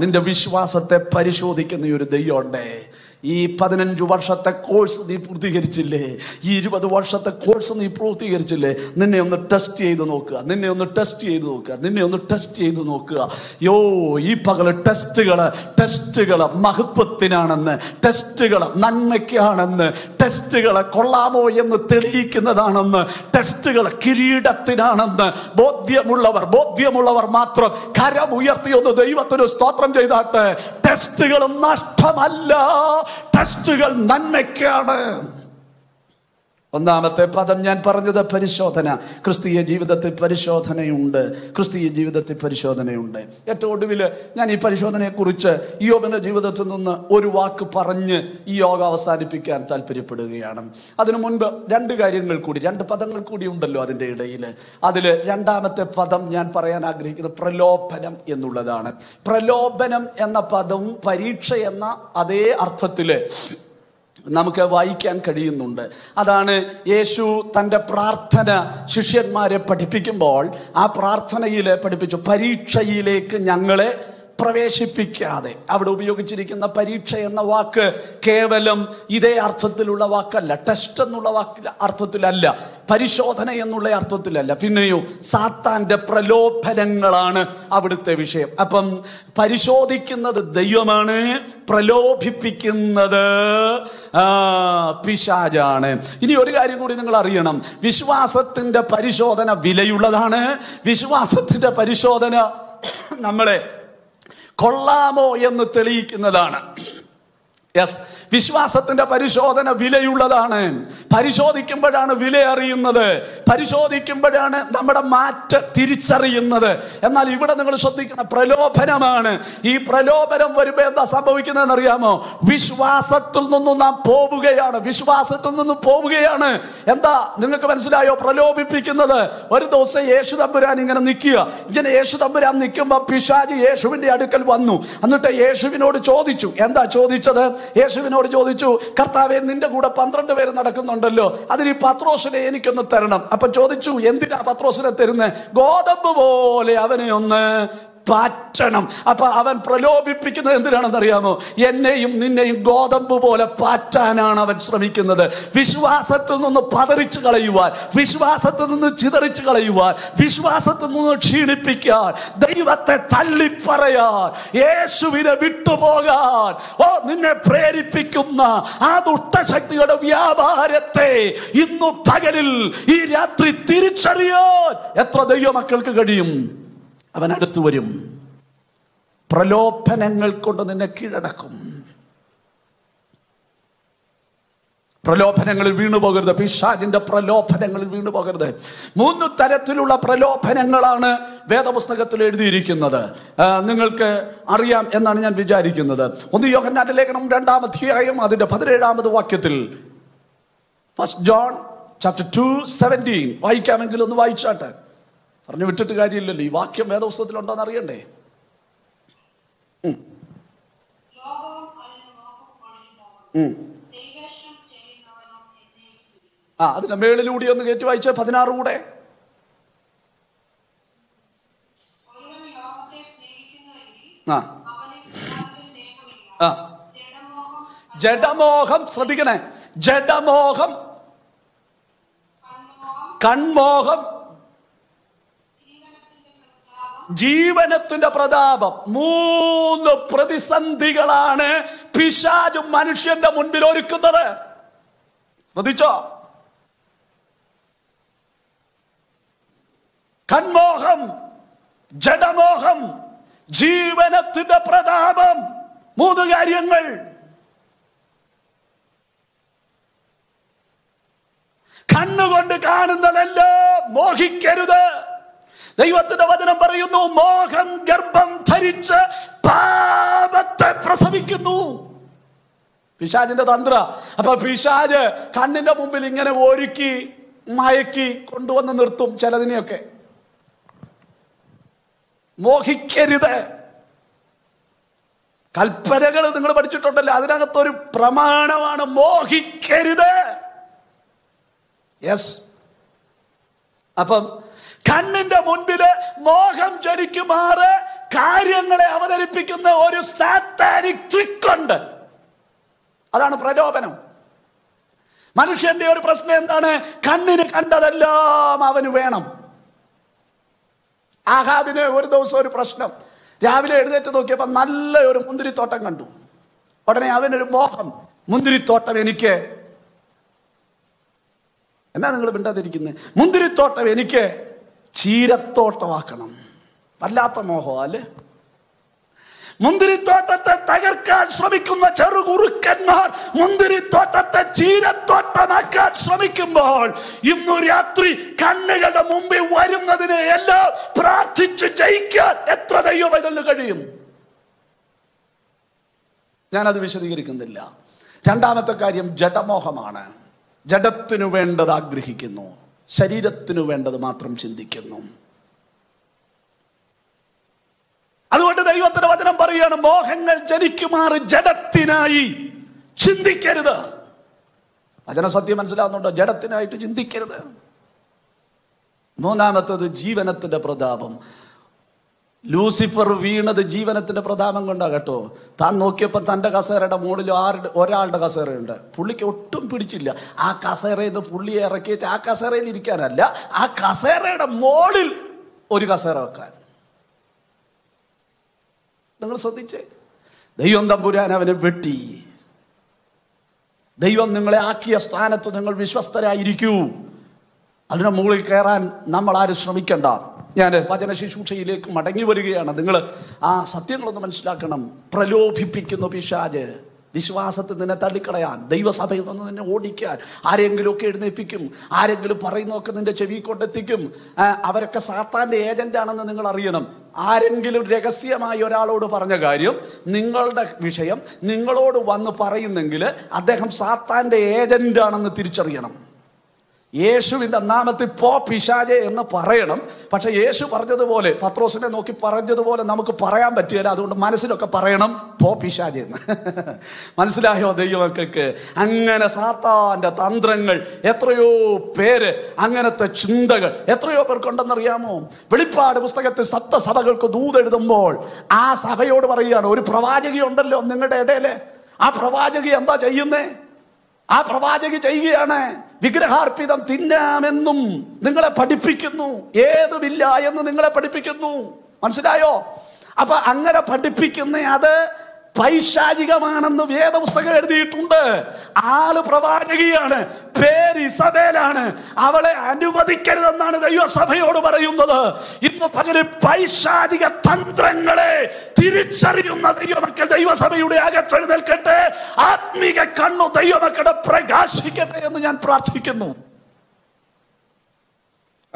നിന്റെ വിശ്വാസത്തെ പരിശോധിക്കുന്ന ഒരു ദൈവമുണ്ടേ ഈ പതിനഞ്ച് വർഷത്തെ കോഴ്സ് നീ പൂർത്തീകരിച്ചില്ലേ ഈ ഇരുപത് വർഷത്തെ കോഴ്സ് നീ പൂർത്തീകരിച്ചില്ലേ നിന്നെ ഒന്ന് ടെസ്റ്റ് ചെയ്ത് നോക്കുക നിന്നെ ഒന്ന് ടെസ്റ്റ് ചെയ്ത് നോക്കുക നിന്നെ ഒന്ന് ടെസ്റ്റ് ചെയ്ത് നോക്കുക യോ ഈ പകൽ ടെസ്റ്റുകൾ ടെസ്റ്റുകൾ മഹത്വത്തിനാണെന്ന് ടെസ്റ്റുകൾ നന്മയ്ക്കാണെന്ന് ടെസ്റ്റുകൾ കൊള്ളാമോ എന്ന് തെളിയിക്കുന്നതാണെന്ന് ടെസ്റ്റുകൾ കിരീടത്തിനാണെന്ന് ബോധ്യമുള്ളവർ ബോധ്യമുള്ളവർ മാത്രം കരമുയർത്തിയൊന്ന് ഉയർത്തിയൊന്ന് ദൈവത്തിന് സ്തോത്രം ചെയ്താട്ടെ ടെസ്റ്റുകൾ നഷ്ടമല്ല ടെസ്റ്റുകൾ നന്മയ്ക്കാണ് ഒന്നാമത്തെ പദം ഞാൻ പറഞ്ഞത് പരിശോധന ക്രിസ്തീയ ജീവിതത്തിൽ പരിശോധനയുണ്ട് ക്രിസ്തീയ ജീവിതത്തിൽ പരിശോധനയുണ്ട് ഏറ്റവും ഒടുവിൽ ഞാൻ ഈ പരിശോധനയെക്കുറിച്ച് ഈ യോബിൻ്റെ ജീവിതത്തിൽ നിന്ന് ഒരു വാക്ക് പറഞ്ഞ് ഈ യോഗ അവസാനിപ്പിക്കാൻ താല്പര്യപ്പെടുകയാണ് അതിനു മുൻപ് രണ്ട് കാര്യങ്ങൾ കൂടി രണ്ട് പദങ്ങൾ കൂടി ഉണ്ടല്ലോ അതിൻ്റെ ഇടയിൽ അതിൽ രണ്ടാമത്തെ പദം ഞാൻ പറയാൻ ആഗ്രഹിക്കുന്നത് പ്രലോഭനം എന്നുള്ളതാണ് പ്രലോഭനം എന്ന പദവും പരീക്ഷ എന്ന അതേ അർത്ഥത്തിൽ നമുക്ക് വായിക്കാൻ കഴിയുന്നുണ്ട് അതാണ് യേശു തൻ്റെ പ്രാർത്ഥന ശിഷ്യന്മാരെ പഠിപ്പിക്കുമ്പോൾ ആ പ്രാർത്ഥനയിൽ പഠിപ്പിച്ചു പരീക്ഷയിലേക്ക് ഞങ്ങളെ പ്രവേശിപ്പിക്കാതെ അവിടെ ഉപയോഗിച്ചിരിക്കുന്ന പരീക്ഷ എന്ന വാക്ക് കേവലം ഇതേ അർത്ഥത്തിലുള്ള വാക്കല്ല ടെസ്റ്റ് എന്നുള്ള വാക്കിൽ അർത്ഥത്തിലല്ല പരിശോധന എന്നുള്ള അർത്ഥത്തിലല്ല പിന്നെയോ സാത്താന്റെ പ്രലോഭനങ്ങളാണ് അവിടുത്തെ വിഷയം അപ്പം പരിശോധിക്കുന്നത് ദൈവമാണ് പ്രലോഭിപ്പിക്കുന്നത് പിശാജാണ് ഇനി ഒരു കാര്യം കൂടി നിങ്ങൾ അറിയണം വിശ്വാസത്തിന്റെ പരിശോധന വിലയുള്ളതാണ് വിശ്വാസത്തിന്റെ പരിശോധന നമ്മളെ കൊള്ളാമോ എന്ന് തെളിയിക്കുന്നതാണ് യെസ് വിശ്വാസത്തിന്റെ പരിശോധന വിലയുള്ളതാണ് പരിശോധിക്കുമ്പോഴാണ് വില അറിയുന്നത് പരിശോധിക്കുമ്പോഴാണ് നമ്മുടെ മാറ്റ തിരിച്ചറിയുന്നത് എന്നാൽ ഇവിടെ നിങ്ങൾ ശ്രദ്ധിക്കുന്ന പ്രലോഭനമാണ് ഈ പ്രലോഭനം വരുമ്പോൾ എന്താ സംഭവിക്കുന്നതെന്ന് അറിയാമോ വിശ്വാസത്തിൽ നിന്നും നാം പോവുകയാണ് വിശ്വാസത്തിൽ നിന്നും പോവുകയാണ് എന്താ നിങ്ങൾക്ക് മനസ്സിലായോ പ്രലോഭിപ്പിക്കുന്നത് ഒരു ദിവസം യേശു തമ്പുരാൻ ഇങ്ങനെ നിൽക്കുക ഇങ്ങനെ യേശു തമ്പുരാൻ നിൽക്കുമ്പോൾ പിശാജി യേശുവിന്റെ അടുക്കൽ വന്നു എന്നിട്ട് യേശുവിനോട് ചോദിച്ചു എന്താ ചോദിച്ചത് യേശുവിനോട് പത്രോസിനോട് ചോദിച്ചു കർത്താവെ നിന്റെ കൂടെ പന്ത്രണ്ട് പേര് നടക്കുന്നുണ്ടല്ലോ അതിന് ഈ പത്രോസിനെ എനിക്കൊന്ന് തരണം അപ്പൊ ചോദിച്ചു എന്തിനാ പത്രോസിനെ തരുന്നത് ഗോതമ്പ് പോലെ അവനെ ഒന്ന് പാറ്റണം അപ്പൊ അവൻ പ്രലോഭിപ്പിക്കുന്നത് അറിയാമോ എന്നെയും നിന്നെയും ഗോതമ്പ് പോലെ പാറ്റാനാണ് അവൻ ശ്രമിക്കുന്നത് വിശ്വാസത്തിൽ നിന്ന് പതറിച്ചു കളയുവാൻ വിശ്വാസത്തിൽ നിന്ന് ചിതറിച്ചു കളയുവാൻ വിശ്വാസത്തിൽ നിന്ന് ക്ഷീണിപ്പിക്കാൻ ദൈവത്തെ തള്ളിപ്പറയാൻ യേശുവിനെ വിട്ടുപോകാൻ ഓ നിന്നെ പ്രേരിപ്പിക്കുന്ന ആ ദുഷ്ടശക്തിയുടെ വ്യാപാരത്തെ ഇന്നു പകലിൽ ഈ രാത്രി തിരിച്ചറിയാൻ എത്ര ദൈവമക്കൾക്ക് കഴിയും അവൻ അടുത്തു വരും പ്രലോഭനങ്ങൾ കൊണ്ട് നിന്നെ കീഴടക്കും പ്രലോഭനങ്ങളിൽ വീണു പോകരുത് പിഷാജിന്റെ പ്രലോഭനങ്ങളിൽ വീണു പോകരുത് മൂന്ന് തരത്തിലുള്ള പ്രലോഭനങ്ങളാണ് വേദപുസ്തകത്തിൽ എഴുതിയിരിക്കുന്നത് നിങ്ങൾക്ക് അറിയാം എന്നാണ് ഞാൻ വിചാരിക്കുന്നത് ഒന്ന് യോഹന്നാന്റെ ലേഖനം രണ്ടാം അതിന്റെ പതിനേഴാമത് വാക്യത്തിൽ first John chapter two seventeen വായിക്കാമെങ്കിൽ ഒന്ന് വായിച്ചാട്ടെ പറഞ്ഞു വിട്ടിട്ട് കാര്യമില്ലല്ലോ ഈ വാക്യം എന്ന് അറിയണ്ടേ ആ അതിന്റെ മേളിലൂടെ ഒന്ന് കയറ്റി വായിച്ചേ പതിനാറ് കൂടെ ആ ആ ജഡമോഹം ശ്രദ്ധിക്കണേ ജഡമോഹം കൺമോഹം ജീവനത്തിന്റെ പ്രതാപം മൂന്ന് പ്രതിസന്ധികളാണ് പിശാജ് മനുഷ്യന്റെ മുൻപിൽ ഒരുക്കുന്നത് ശ്രദ്ധിച്ചോ കൺമോഹം ജഡമോഹം ജീവനത്തിന്റെ പ്രതാപം മൂന്ന് കാര്യങ്ങൾ കണ്ണുകൊണ്ട് കാണുന്നതെല്ലാം മോഹിക്കരുത് ദൈവത്തിന്റെ വചനം പറയുന്നു മോഹം ഗർഭം ധരിച്ച് പാപത്തെ പ്രസവിക്കുന്നു പിശാജിന്റെ തന്ത്ര അപ്പൊ പിശാജ് കണ്ണിന്റെ മുമ്പിൽ ഇങ്ങനെ ഒരുക്കി മയക്കി കൊണ്ടുവന്ന് നിർത്തും ചിലതിനെയൊക്കെ മോഹിക്കരുത് കൽപ്പനകൾ നിങ്ങൾ പഠിച്ചിട്ടുണ്ടല്ലോ അതിനകത്തൊരു പ്രമാണമാണ് മോഹിക്കരുത് യെസ് അപ്പം കണ്ണിന്റെ മുൻപില് മോഹം ജനിക്കുമാറ് കാര്യങ്ങളെ അവതരിപ്പിക്കുന്ന ഒരു സാത്താനിക് ട്രിക്കുണ്ട് അതാണ് പ്രലോഭനം മനുഷ്യന്റെ ഒരു പ്രശ്നം എന്താണ് കണ്ണിന് കണ്ടതെല്ലാം അവന് വേണം ആഹാബിന് ഒരു ദിവസം ഒരു പ്രശ്നം രാവിലെ എഴുന്നേറ്റ് നോക്കിയപ്പോൾ നല്ല ഒരു മുന്തിരിത്തോട്ടം കണ്ടു ഉടനെ അവനൊരു മോഹം മുന്തിരിത്തോട്ടം എനിക്ക് എന്നാ നിങ്ങൾ മിണ്ടാതിരിക്കുന്നത് മുന്തിരിത്തോട്ടം എനിക്ക് ചീരത്തോട്ടമാക്കണം വല്ലാത്ത മോഹം അല്ലേ മുന്തിരിത്തോട്ടത്തെ തകർക്കാൻ ശ്രമിക്കുന്ന കുറുക്കന്മാർ മുന്തിരിത്തോട്ടത്തെ ചീരത്തോട്ടമാക്കാൻ ശ്രമിക്കുമ്പോൾ ഇന്നു രാത്രി കണ്ണുകളുടെ മുമ്പിൽ വരുന്നതിനെ എല്ലാം പ്രാർത്ഥിച്ച് ജയിക്കാൻ എത്ര ദൈവവൈതലിന് കഴിയും ഞാനത് വിശദീകരിക്കുന്നില്ല രണ്ടാമത്തെ കാര്യം ജഡമോഹമാണ് ജഡത്തിനു വേണ്ടത് ആഗ്രഹിക്കുന്നു ശരീരത്തിന് വേണ്ടത് മാത്രം ചിന്തിക്കുന്നു അതുകൊണ്ട് ദൈവത്തിന്റെ വചനം പറയുകയാണ് മോഹങ്ങൾ ജനിക്കുമാറ് ജഡത്തിനായി ചിന്തിക്കരുത് വചന സത്യം മനസ്സിലാവുന്നുണ്ടോ ജഡത്തിനായിട്ട് ചിന്തിക്കരുത് മൂന്നാമത്തത് ജീവനത്തിന്റെ പ്രതാപം ലൂസിഫർ വീണത് ജീവനത്തിന്റെ പ്രതാപം കൊണ്ടാണ് കേട്ടോ താൻ നോക്കിയപ്പോൾ തൻ്റെ കസേരയുടെ മുകളിൽ ആരുടെ ഒരാളുടെ കസേരയുണ്ട് പുള്ളിക്ക് ഒട്ടും പിടിച്ചില്ല ആ കസേരയിൽ നിന്ന് പുള്ളിയെ ഇറക്കി വെച്ച് ആ കസേരയിൽ ഇരിക്കാനല്ല ആ കസേരയുടെ മുകളിൽ ഒരു കസേര വെക്കാൻ നിങ്ങൾ ശ്രദ്ധിച്ചേ ദൈവം തമ്പുരാൻ അവനെ വെട്ടി ദൈവം നിങ്ങളെ ആക്കിയ സ്ഥാനത്ത് നിങ്ങൾ വിശ്വസ്തരായിരിക്കൂ അതിനെ മുകളിൽ കയറാൻ നമ്മൾ ആരും ശ്രമിക്കണ്ട ഞാൻ വചന ശുശ്രൂഷയിലേക്ക് മടങ്ങി വരികയാണ് നിങ്ങൾ ആ സത്യങ്ങളൊന്ന് മനസ്സിലാക്കണം പ്രലോഭിപ്പിക്കുന്നു പിശാജ് വിശ്വാസത്തിൽ നിന്നെ തള്ളിക്കളയാൻ ദൈവസഭയിൽ നിന്ന് നിന്നെ ഓടിക്കാൻ ആരെങ്കിലും ഒക്കെ എഴുന്നേൽപ്പിക്കും ആരെങ്കിലും പറയുന്നൊക്കെ നിന്റെ ചെവി കൊണ്ടെത്തിക്കും അവരൊക്കെ ഏജന്റ് ആണെന്ന് നിങ്ങൾ അറിയണം ആരെങ്കിലും രഹസ്യമായി ഒരാളോട് പറഞ്ഞ കാര്യം നിങ്ങളുടെ വിഷയം നിങ്ങളോട് വന്ന് പറയുന്നെങ്കിൽ അദ്ദേഹം ഏജന്റ് ആണെന്ന് തിരിച്ചറിയണം യേശുവിൻ്റെ നാമത്തിൽ പോ പിശാജെ എന്ന് പറയണം പക്ഷെ യേശു പറഞ്ഞതുപോലെ പത്രോസിനെ നോക്കി പറഞ്ഞതുപോലെ നമുക്ക് പറയാൻ പറ്റുകയില്ല അതുകൊണ്ട് മനസ്സിലൊക്കെ പറയണം പോ പിശാജെ എന്ന് [laughs] മനസ്സിലായോ ദൈവമക്കൾക്ക് അങ്ങനെ സാത്താൻ്റെ തന്ത്രങ്ങൾ എത്രയോ പേര് അങ്ങനത്തെ ചിന്തകൾ എത്രയോ പേർക്കുണ്ടെന്നറിയാമോ വെളിപ്പാട് പുസ്തകത്തിൽ സപ്തസഭകൾക്ക് ദൂതെഴുതുമ്പോൾ ആ സഭയോട് പറയുകയാണ് ഒരു പ്രവാചകിയുണ്ടല്ലോ നിങ്ങളുടെ ഇടയിൽ ആ പ്രവാചകി എന്താ ചെയ്യുന്നേ ആ പ്രവാചകി ചെയ്യുകയാണ് വിഗ്രഹാർപ്പിതം തിന്നാമെന്നും നിങ്ങളെ പഠിപ്പിക്കുന്നു ഏതുമില്ല എന്ന് നിങ്ങളെ പഠിപ്പിക്കുന്നു മനസ്സിലായോ അപ്പൊ അങ്ങനെ പഠിപ്പിക്കുന്ന അത് പൈശാചികമാണെന്ന് വേദപുസ്തകം എഴുതിയിട്ടുണ്ട് ആള് പ്രവാചകിയാണ് പേര് ഇസബേലാണ് അവളെ അനുവദിക്കരുതെന്നാണ് ദൈവസഭയോട് പറയുന്നത് ഇന്ന് പകല് പൈശാചിക തന്ത്രങ്ങളെ തിരിച്ചറിയുന്ന ദൈവമക്കൾ ദൈവസഭയുടെ അകത്തെഴുന്നേൽക്കട്ടെ ആത്മീക കണ്ണു ദൈവമക്കളെ പ്രകാശിക്കട്ടെ എന്ന് ഞാൻ പ്രാർത്ഥിക്കുന്നു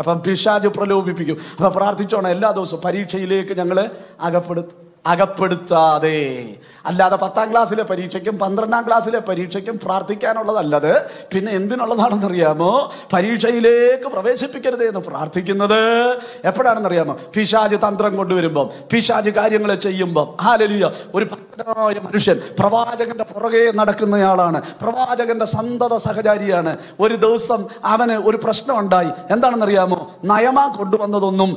അപ്പം പിശാജ് പ്രലോഭിപ്പിക്കും അപ്പം പ്രാർത്ഥിച്ചോണം എല്ലാ ദിവസവും പരീക്ഷയിലേക്ക് ഞങ്ങൾ അകപ്പെടുത്തും അകപ്പെടുത്താതെ അല്ലാതെ പത്താം ക്ലാസ്സിലെ പരീക്ഷയ്ക്കും പന്ത്രണ്ടാം ക്ലാസ്സിലെ പരീക്ഷയ്ക്കും പ്രാർത്ഥിക്കാനുള്ളതല്ലത് പിന്നെ എന്തിനുള്ളതാണെന്നറിയാമോ പരീക്ഷയിലേക്ക് പ്രവേശിപ്പിക്കരുത് എന്ന് പ്രാർത്ഥിക്കുന്നത് എപ്പോഴാണെന്നറിയാമോ പിശാജ് തന്ത്രം കൊണ്ടുവരുമ്പം പിശാജ് കാര്യങ്ങൾ ചെയ്യുമ്പം ഹാലലിയ ഒരു ഭക്തനായ മനുഷ്യൻ പ്രവാചകന്റെ പുറകെ നടക്കുന്നയാളാണ് പ്രവാചകന്റെ സന്തത സഹചാരിയാണ് ഒരു ദിവസം അവന് ഒരു പ്രശ്നം ഉണ്ടായി എന്താണെന്നറിയാമോ നയമ കൊണ്ടുവന്നതൊന്നും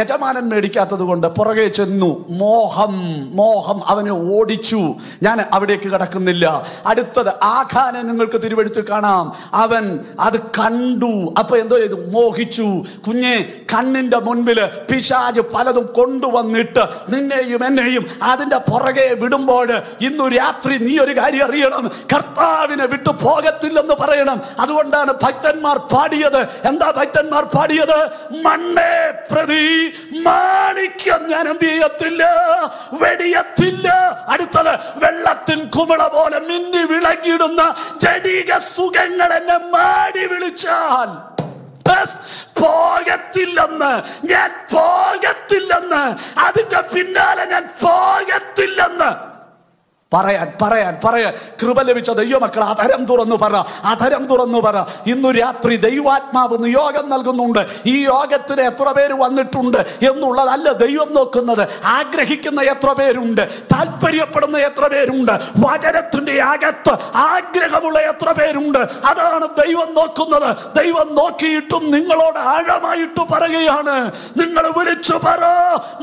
യജമാനൻ മേടിക്കാത്തത് കൊണ്ട് പുറകെ ചെന്നു മോഹം മോഹം അവന് ഓടിച്ചു ഞാൻ അവിടേക്ക് കടക്കുന്നില്ല അടുത്തത് ആഖാനെ നിങ്ങൾക്ക് തിരുവെടുത്ത് കാണാം അവൻ അത് കണ്ടു അപ്പൊ എന്തോ ചെയ്തു മോഹിച്ചു കുഞ്ഞെ കണ്ണിന്റെ മുൻപിൽ പിശാജ് പലതും കൊണ്ടുവന്നിട്ട് നിന്നെയും എന്നെയും അതിന്റെ പുറകെ വിടുമ്പോൾ ഇന്നു രാത്രി നീ ഒരു കാര്യം അറിയണം കർത്താവിനെ വിട്ടു പോകത്തില്ലെന്ന് പറയണം അതുകൊണ്ടാണ് ഭക്തന്മാർ പാടിയത് എന്താ ഭക്തന്മാർ പാടിയത് മണ്ണേ പ്രതി മാണിക്യം ഞാൻ എന്ത് ചെയ്യത്തില്ല വെടിയത്തില്ല അടുത്തത് വെള്ളത്തിൻ കുമിള പോലെ മിന്നി വിളങ്ങിയിടുന്ന ജടീക സുഖങ്ങൾ എന്നെ മാടി വിളിച്ചാൽ പോകത്തില്ലെന്ന് ഞാൻ പോകത്തില്ലെന്ന് അതിന്റെ പിന്നാലെ ഞാൻ പോകത്തില്ലെന്ന് പറയാൻ പറയാൻ പറയാൻ കൃപ ലഭിച്ച ദൈവമക്കൾ അധരം തുറന്നു പറ അധരം തുറന്നു പറ ഇന്നു രാത്രി ദൈവാത്മാവ് നിയോഗം നൽകുന്നുണ്ട് ഈ യോഗത്തിന് എത്ര പേര് വന്നിട്ടുണ്ട് എന്നുള്ളതല്ല ദൈവം നോക്കുന്നത് ആഗ്രഹിക്കുന്ന എത്ര പേരുണ്ട് താല്പര്യപ്പെടുന്ന എത്ര പേരുണ്ട് വചനത്തിന്റെ അകത്ത് ആഗ്രഹമുള്ള എത്ര പേരുണ്ട് അതാണ് ദൈവം നോക്കുന്നത് ദൈവം നോക്കിയിട്ടും നിങ്ങളോട് ആഴമായിട്ട് പറയുകയാണ് നിങ്ങൾ വിളിച്ചു പറ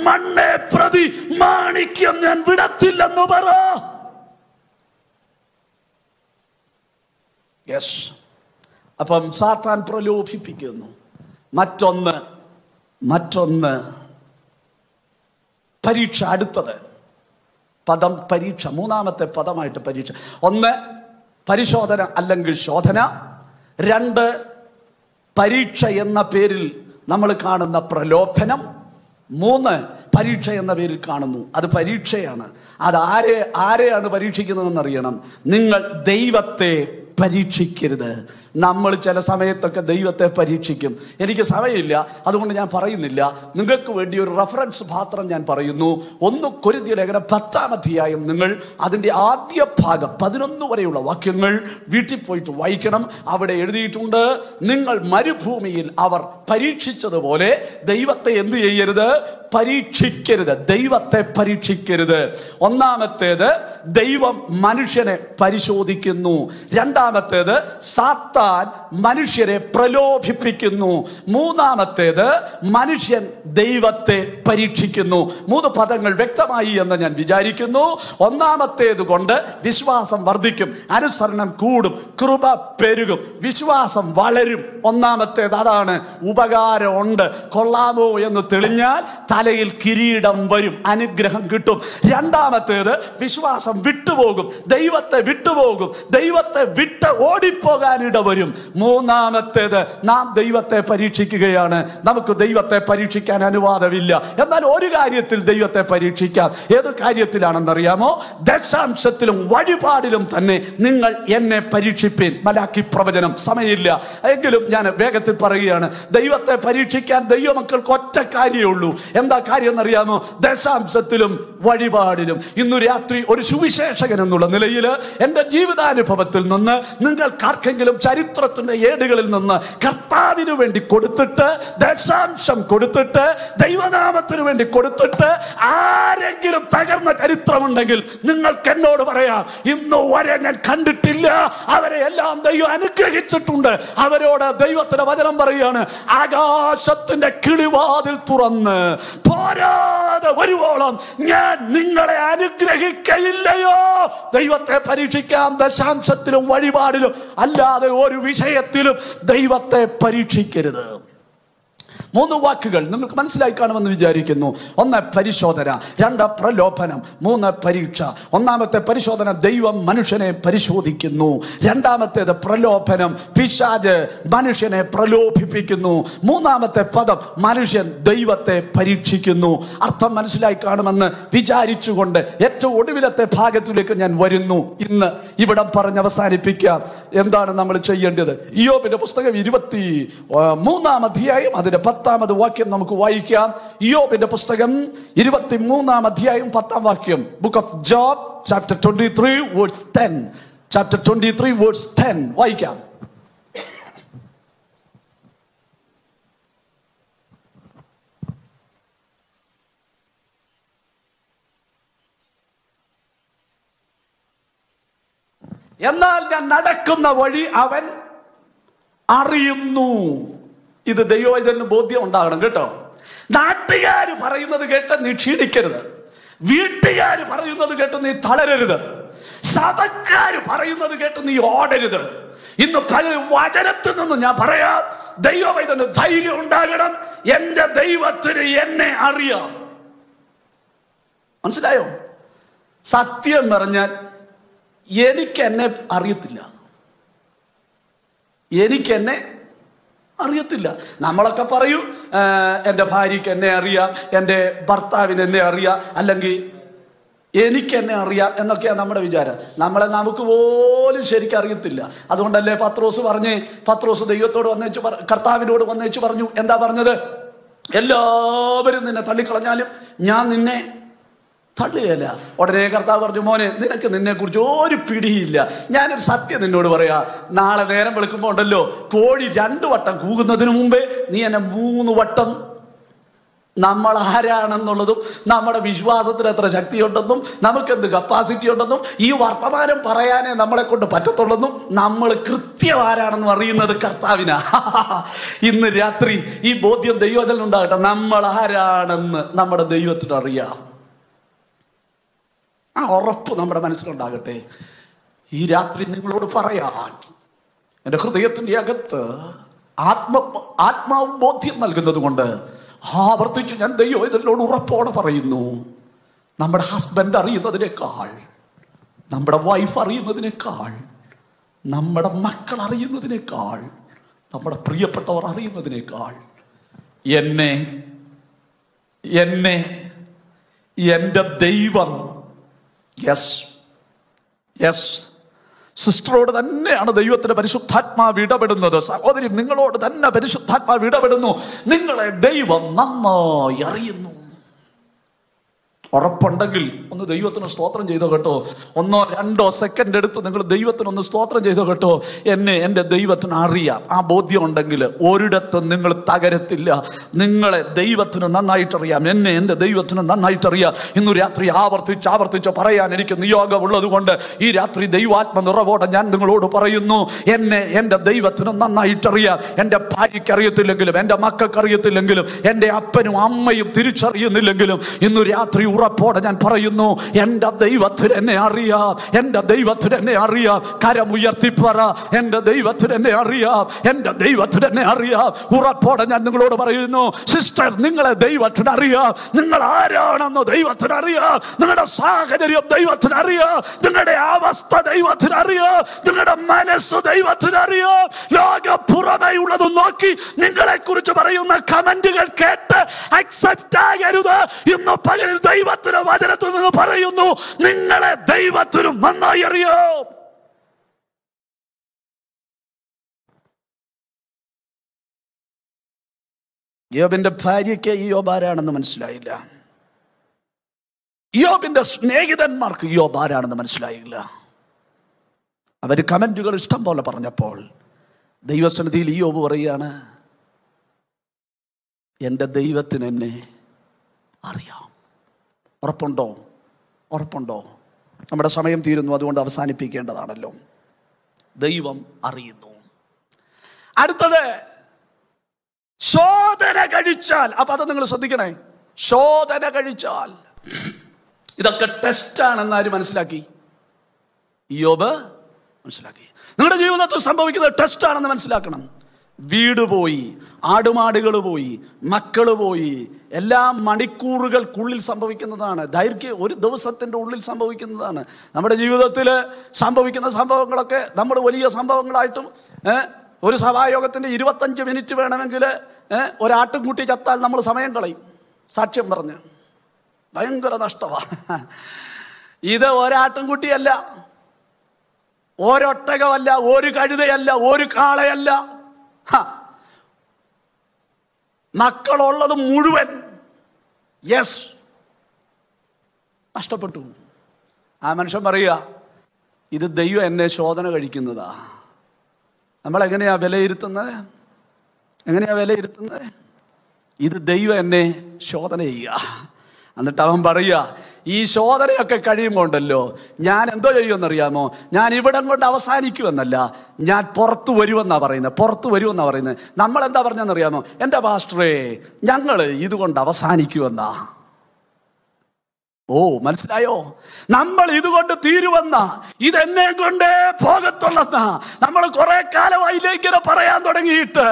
മണ്ണെ പ്രതി മാണിക്യം ഞാൻ വിടത്തില്ലെന്ന് പറ യെസ് അപ്പം സാത്താൻ പ്രലോഭിപ്പിക്കുന്നു മറ്റൊന്ന് മറ്റൊന്ന് പരീക്ഷ അടുത്തത് പദം പരീക്ഷ മൂന്നാമത്തെ പദമായിട്ട് പരീക്ഷ ഒന്ന് പരിശോധന അല്ലെങ്കിൽ ശോധന രണ്ട് പരീക്ഷ എന്ന പേരിൽ നമ്മൾ കാണുന്ന പ്രലോഭനം മൂന്ന് പരീക്ഷ എന്ന പേരിൽ കാണുന്നു അത് പരീക്ഷയാണ് അത് ആരെ ആരെയാണ് അറിയണം നിങ്ങൾ ദൈവത്തെ പരീക്ഷിക്കരുത് നമ്മൾ ചില സമയത്തൊക്കെ ദൈവത്തെ പരീക്ഷിക്കും എനിക്ക് സമയമില്ല അതുകൊണ്ട് ഞാൻ പറയുന്നില്ല നിങ്ങൾക്ക് വേണ്ടി ഒരു റെഫറൻസ് മാത്രം ഞാൻ പറയുന്നു ഒന്ന് കൊരുതിയ ലേഖന പത്താം അധ്യായം നിങ്ങൾ അതിൻ്റെ ആദ്യ ഭാഗം പതിനൊന്ന് വരെയുള്ള വാക്യങ്ങൾ വീട്ടിൽ പോയിട്ട് വായിക്കണം അവിടെ എഴുതിയിട്ടുണ്ട് നിങ്ങൾ മരുഭൂമിയിൽ അവർ പരീക്ഷിച്ചതുപോലെ ദൈവത്തെ എന്ത് ചെയ്യരുത് പരീക്ഷിക്കരുത് ദൈവത്തെ പരീക്ഷിക്കരുത് ഒന്നാമത്തേത് ദൈവം മനുഷ്യനെ പരിശോധിക്കുന്നു രണ്ടാമത്തേത് സാത്താൻ God മനുഷ്യരെ പ്രലോഭിപ്പിക്കുന്നു മൂന്നാമത്തേത് മനുഷ്യൻ ദൈവത്തെ പരീക്ഷിക്കുന്നു മൂന്ന് പദങ്ങൾ വ്യക്തമായി എന്ന് ഞാൻ വിചാരിക്കുന്നു ഒന്നാമത്തേത് കൊണ്ട് വിശ്വാസം വർദ്ധിക്കും അനുസരണം കൂടും കൃപ പെരുകും വിശ്വാസം വളരും ഒന്നാമത്തേത് അതാണ് ഉപകാരമുണ്ട് കൊള്ളാമോ എന്ന് തെളിഞ്ഞാൽ തലയിൽ കിരീടം വരും അനുഗ്രഹം കിട്ടും രണ്ടാമത്തേത് വിശ്വാസം വിട്ടുപോകും ദൈവത്തെ വിട്ടുപോകും ദൈവത്തെ വിട്ട് ഓടിപ്പോകാനിട വരും മൂന്നാമത്തേത് നാം ദൈവത്തെ പരീക്ഷിക്കുകയാണ് നമുക്ക് ദൈവത്തെ പരീക്ഷിക്കാൻ അനുവാദമില്ല എന്നാൽ ഒരു കാര്യത്തിൽ ദൈവത്തെ പരീക്ഷിക്കാം ഏത് കാര്യത്തിലാണെന്നറിയാമോ ദശാംശത്തിലും വഴിപാടിലും തന്നെ നിങ്ങൾ എന്നെ പരീക്ഷിപ്പീൻ മലാക്കി പ്രവചനം സമയമില്ല എങ്കിലും ഞാൻ വേഗത്തിൽ പറയുകയാണ് ദൈവത്തെ പരീക്ഷിക്കാൻ ദൈവമക്കൾക്ക് ഒറ്റ കാര്യമേ ഉള്ളൂ എന്താ കാര്യം എന്നറിയാമോ ദശാംശത്തിലും വഴിപാടിലും ഇന്നു രാത്രി ഒരു സുവിശേഷകൻ എന്നുള്ള നിലയിൽ എൻ്റെ ജീവിതാനുഭവത്തിൽ നിന്ന് നിങ്ങൾക്ക് ആർക്കെങ്കിലും ചരിത്രത്തിൽ ലഭിക്കുന്ന ഏടുകളിൽ നിന്ന് കർത്താവിന് വേണ്ടി കൊടുത്തിട്ട് ദശാംശം കൊടുത്തിട്ട് ദൈവനാമത്തിന് വേണ്ടി കൊടുത്തിട്ട് ആരെങ്കിലും തകർന്ന ചരിത്രമുണ്ടെങ്കിൽ നിങ്ങൾക്ക് എന്നോട് പറയാം ഇന്ന് വരെ ഞാൻ കണ്ടിട്ടില്ല അവരെ എല്ലാം ദൈവം അനുഗ്രഹിച്ചിട്ടുണ്ട് അവരോട് ദൈവത്തിന്റെ വചനം പറയുകയാണ് ആകാശത്തിന്റെ കിളിവാതിൽ തുറന്ന് പോരാതെ വരുവോളം ഞാൻ നിങ്ങളെ അനുഗ്രഹിക്കയില്ലയോ ദൈവത്തെ പരീക്ഷിക്കാം ദശാംശത്തിലും വഴിപാടിലും അല്ലാതെ ഒരു വിഷയം വിഷയത്തിലും ദൈവത്തെ പരീക്ഷിക്കരുത് മൂന്ന് വാക്കുകൾ നിങ്ങൾക്ക് മനസ്സിലായി കാണുമെന്ന് വിചാരിക്കുന്നു ഒന്ന് പരിശോധന രണ്ട് പ്രലോഭനം മൂന്ന് പരീക്ഷ ഒന്നാമത്തെ പരിശോധന ദൈവം മനുഷ്യനെ പരിശോധിക്കുന്നു രണ്ടാമത്തേത് പ്രലോഭനം പിശാജ് മനുഷ്യനെ പ്രലോഭിപ്പിക്കുന്നു മൂന്നാമത്തെ പദം മനുഷ്യൻ ദൈവത്തെ പരീക്ഷിക്കുന്നു അർത്ഥം മനസ്സിലായി കാണുമെന്ന് വിചാരിച്ചുകൊണ്ട് ഏറ്റവും ഒടുവിലത്തെ ഭാഗത്തിലേക്ക് ഞാൻ വരുന്നു ഇന്ന് ഇവിടെ പറഞ്ഞ് അവസാനിപ്പിക്കാം എന്താണ് നമ്മൾ ചെയ്യേണ്ടത് ഇയോബിന്റെ പുസ്തകം ഇരുപത്തി മൂന്നാം അധ്യായം അതിന്റെ പത്ത് പത്താമത് വാക്യം നമുക്ക് വായിക്കാം യോബിന്റെ പുസ്തകം ഇരുപത്തി മൂന്നാം അധ്യായം പത്താം വാക്യം book of Job chapter twenty three words ten chapter twenty three words ten വായിക്കാം എന്നാൽ ഞാൻ നടക്കുന്ന വഴി അവൻ അറിയുന്നു ഇത് ദൈവവചന ബോധ്യം ഉണ്ടാകണം കേട്ടോ നാട്ടുകാർ പറയുന്നത് കേട്ട് നീ ക്ഷീണിക്കരുത് വീട്ടുകാർ പറയുന്നത് കേട്ട് നീ തളരരുത് സഭക്കാർ പറയുന്നത് കേട്ട് നീ ഓടരുത് ഇന്ന് പല വചനത്തിൽ നിന്ന് ഞാൻ പറയാ ദൈവവൈദന് ധൈര്യം ഉണ്ടാകണം എന്റെ ദൈവത്തിന് എന്നെ അറിയാം മനസ്സിലായോ സത്യം പറഞ്ഞാൽ എനിക്ക് എന്നെ അറിയത്തില്ല എനിക്ക് എന്നെ അറിയത്തില്ല നമ്മളൊക്കെ പറയൂ എൻ്റെ ഭാര്യയ്ക്ക് എന്നെ അറിയാം എൻ്റെ ഭർത്താവിന് എന്നെ അറിയാം അല്ലെങ്കിൽ എനിക്ക് എന്നെ അറിയാം എന്നൊക്കെയാണ് നമ്മുടെ വിചാരം നമ്മളെ നമുക്ക് പോലും ശരിക്കും അറിയത്തില്ല അതുകൊണ്ടല്ലേ പത്രോസ് പറഞ്ഞ് പത്രോസ് ദൈവത്തോട് വന്നേച്ച് കർത്താവിനോട് വന്നേച്ച് പറഞ്ഞു എന്താ പറഞ്ഞത് എല്ലാവരും നിന്നെ തള്ളിക്കളഞ്ഞാലും ഞാൻ നിന്നെ തള്ളുകയല്ല ഉടനെ കർത്താവ് പറഞ്ഞു മോനെ നിനക്ക് നിന്നെക്കുറിച്ച് ഒരു പിടിയില്ല ഞാനൊരു സത്യം നിന്നോട് പറയാ നാളെ നേരം വെളുക്കുമ്പോൾ ഉണ്ടല്ലോ കോഴി രണ്ട് വട്ടം കൂകുന്നതിന് മുമ്പേ നീ എന്നെ മൂന്ന് വട്ടം നമ്മൾ ആരാണെന്നുള്ളതും നമ്മുടെ വിശ്വാസത്തിന് എത്ര ശക്തിയുണ്ടെന്നും നമുക്കെന്ത് കപ്പാസിറ്റി ഉണ്ടെന്നും ഈ വർത്തമാനം പറയാനേ നമ്മളെ കൊണ്ട് പറ്റത്തുള്ളെന്നും നമ്മൾ കൃത്യം ആരാണെന്നും അറിയുന്നത് കർത്താവിനാ [laughs] ഇന്ന് രാത്രി ഈ ബോധ്യം ദൈവത്തിൽ ഉണ്ടാകട്ടെ നമ്മൾ ആരാണെന്ന് നമ്മുടെ ദൈവത്തിനറിയാം അറിയാം ആ ഉറപ്പ് നമ്മുടെ മനസ്സിലുണ്ടാകട്ടെ ഈ രാത്രി നിങ്ങളോട് പറയാൻ എൻ്റെ ഹൃദയത്തിൻ്റെ അകത്ത് ആത്മ ആത്മാവ് ബോധ്യം നൽകുന്നത് കൊണ്ട് ആവർത്തിച്ച് ഞാൻ ദൈവം ഇതിനോട് ഉറപ്പോടെ പറയുന്നു നമ്മുടെ ഹസ്ബൻഡ് അറിയുന്നതിനേക്കാൾ നമ്മുടെ വൈഫ് അറിയുന്നതിനേക്കാൾ നമ്മുടെ മക്കൾ അറിയുന്നതിനേക്കാൾ നമ്മുടെ പ്രിയപ്പെട്ടവർ അറിയുന്നതിനേക്കാൾ എന്നെ എന്നെ എൻ്റെ ദൈവം യെസ് യെസ് സിസ്റ്ററോട് തന്നെയാണ് ദൈവത്തിന്റെ പരിശുദ്ധാത്മാവ് ഇടപെടുന്നത് സഹോദരി നിങ്ങളോട് തന്നെ പരിശുദ്ധാത്മാവ് ഇടപെടുന്നു നിങ്ങളെ ദൈവം നന്നായി അറിയുന്നു ഉറപ്പുണ്ടെങ്കിൽ ഒന്ന് ദൈവത്തിന് സ്തോത്രം ചെയ്തോ കേട്ടോ ഒന്നോ രണ്ടോ സെക്കൻഡ് എടുത്ത് നിങ്ങൾ ദൈവത്തിന് ഒന്ന് സ്തോത്രം ചെയ്തോ കേട്ടോ എന്നെ എൻ്റെ ദൈവത്തിന് അറിയാം ആ ബോധ്യം ഉണ്ടെങ്കിൽ ഒരിടത്തും നിങ്ങൾ തകരത്തില്ല നിങ്ങളെ ദൈവത്തിന് നന്നായിട്ടറിയാം എന്നെ എൻ്റെ ദൈവത്തിന് നന്നായിട്ടറിയാം ഇന്നു രാത്രി ആവർത്തിച്ച് ആവർത്തിച്ച് പറയാൻ എനിക്ക് നിയോഗമുള്ളത് ഈ രാത്രി ദൈവാത്മ നിറവോടെ ഞാൻ നിങ്ങളോട് പറയുന്നു എന്നെ എൻ്റെ ദൈവത്തിന് നന്നായിട്ടറിയാം എൻ്റെ ഭാര്യയ്ക്ക് അറിയത്തില്ലെങ്കിലും എൻ്റെ മക്കൾക്ക് അറിയത്തില്ലെങ്കിലും എൻ്റെ അപ്പനും അമ്മയും തിരിച്ചറിയുന്നില്ലെങ്കിലും ഇന്നു രാത്രി ഉറപ്പോടെ ഞാൻ പറയുന്നു എൻ്റെ ദൈവത്തിന് എന്നെ അറിയാം എൻ്റെ ദൈവത്തിന് എന്നെ അറിയാം കരമുയർത്തിപ്പറ എൻ്റെ ദൈവത്തിന് എന്നെ അറിയാം എൻ്റെ ദൈവത്തിന് എന്നെ അറിയാം ഉറപ്പോടെ ഞാൻ നിങ്ങളോട് പറയുന്നു സിസ്റ്റർ നിങ്ങളെ ദൈവത്തിന് അറിയാം നിങ്ങൾ ആരാണെന്ന് ദൈവത്തിന് അറിയാം നിങ്ങളുടെ സാഹചര്യം ദൈവത്തിന് അറിയാം നിങ്ങളുടെ അവസ്ഥ ദൈവത്തിന് അറിയാം നിങ്ങളുടെ മനസ്സ് ദൈവത്തിന് അറിയാം ലോക പുറമെയുള്ളതും നോക്കി നിങ്ങളെ കുറിച്ച് പറയുന്ന കമന്റുകൾ കേട്ട് അക്സെപ്റ്റ് ആകരുത് ഇന്ന് പകലിൽ ദൈവം ദൈവത്തിന് വചനത്തിൽ നിന്ന് പറയുന്നു നിങ്ങളെ ദൈവത്തിനും നന്നായി അറിയോ യോബിന്റെ ഭാര്യയ്ക്ക് ഈ യോബ് ആരാണെന്ന് മനസ്സിലായില്ല യോബിന്റെ സ്നേഹിതന്മാർക്ക് യോബ് ആരാണെന്ന് മനസ്സിലായില്ല അവർ കമൻറ്റുകൾ ഇഷ്ടം പോലെ പറഞ്ഞപ്പോൾ ദൈവസന്നിധിയിൽ ഈ യോബ് പറയുകയാണ് എൻ്റെ ദൈവത്തിന് എന്നെ അറിയാം ഉറപ്പുണ്ടോ ഉറപ്പുണ്ടോ നമ്മുടെ സമയം തീരുന്നു അതുകൊണ്ട് അവസാനിപ്പിക്കേണ്ടതാണല്ലോ ദൈവം അറിയുന്നു അടുത്തത് ശോധന കഴിച്ചാൽ അപ്പൊ അത് നിങ്ങൾ ശ്രദ്ധിക്കണേ ശോധന കഴിച്ചാൽ ഇതൊക്കെ ടെസ്റ്റാണെന്ന് ആര് മനസ്സിലാക്കി യോബ് മനസ്സിലാക്കി നിങ്ങളുടെ ജീവിതത്തിൽ സംഭവിക്കുന്നത് ടെസ്റ്റാണെന്ന് മനസ്സിലാക്കണം വീട് പോയി ആടുമാടുകൾ പോയി മക്കൾ പോയി എല്ലാ മണിക്കൂറുകൾക്കുള്ളിൽ സംഭവിക്കുന്നതാണ് ദൈർഘ്യം ഒരു ദിവസത്തിൻ്റെ ഉള്ളിൽ സംഭവിക്കുന്നതാണ് നമ്മുടെ ജീവിതത്തിൽ സംഭവിക്കുന്ന സംഭവങ്ങളൊക്കെ നമ്മൾ വലിയ സംഭവങ്ങളായിട്ടും ഒരു സഭായോഗത്തിൻ്റെ ഇരുപത്തഞ്ച് മിനിറ്റ് വേണമെങ്കിൽ കൂട്ടി ചത്താൽ നമ്മൾ സമയം കളയും സാക്ഷ്യം പറഞ്ഞ് ഭയങ്കര നഷ്ടമാണ് ഇത് ഒരാട്ടുംകുട്ടിയല്ല ഒരൊട്ടകമല്ല ഒരു കഴുതയല്ല ഒരു കാളയല്ല മക്കളുള്ളത് മുഴുവൻ യെസ് നഷ്ടപ്പെട്ടു ആ മനുഷ്യൻ പറയുക ഇത് ദൈവം എന്നെ ശോധന കഴിക്കുന്നതാ നമ്മളെങ്ങനെയാ വിലയിരുത്തുന്നത് എങ്ങനെയാ വിലയിരുത്തുന്നത് ഇത് ദൈവം എന്നെ ശോധന ചെയ്യുക എന്നിട്ട് അവൻ പറയുക ഈ ശോധനയൊക്കെ കഴിയുമ്പോണ്ടല്ലോ ഞാൻ എന്തോ ചെയ്യുമെന്നറിയാമോ ഞാൻ ഇവിടം കൊണ്ട് അവസാനിക്കുമെന്നല്ല ഞാൻ പുറത്തു വരുമെന്നാണ് പറയുന്നത് പുറത്തു വരുമെന്നാണ് പറയുന്നത് നമ്മൾ എന്താ പറഞ്ഞതെന്നറിയാമോ എൻ്റെ പാസ്റ്ററേ ഞങ്ങൾ ഇതുകൊണ്ട് അവസാനിക്കുമെന്നാണ് ഓ മനസ്സിലായോ നമ്മൾ ഇതുകൊണ്ട് തീരുവന്ന ഇതെന്നെ കൊണ്ടേ പോകത്തുള്ളെന്ന നമ്മൾ കുറെ കാലമായി ഇങ്ങനെ പറയാൻ തുടങ്ങിയിട്ട്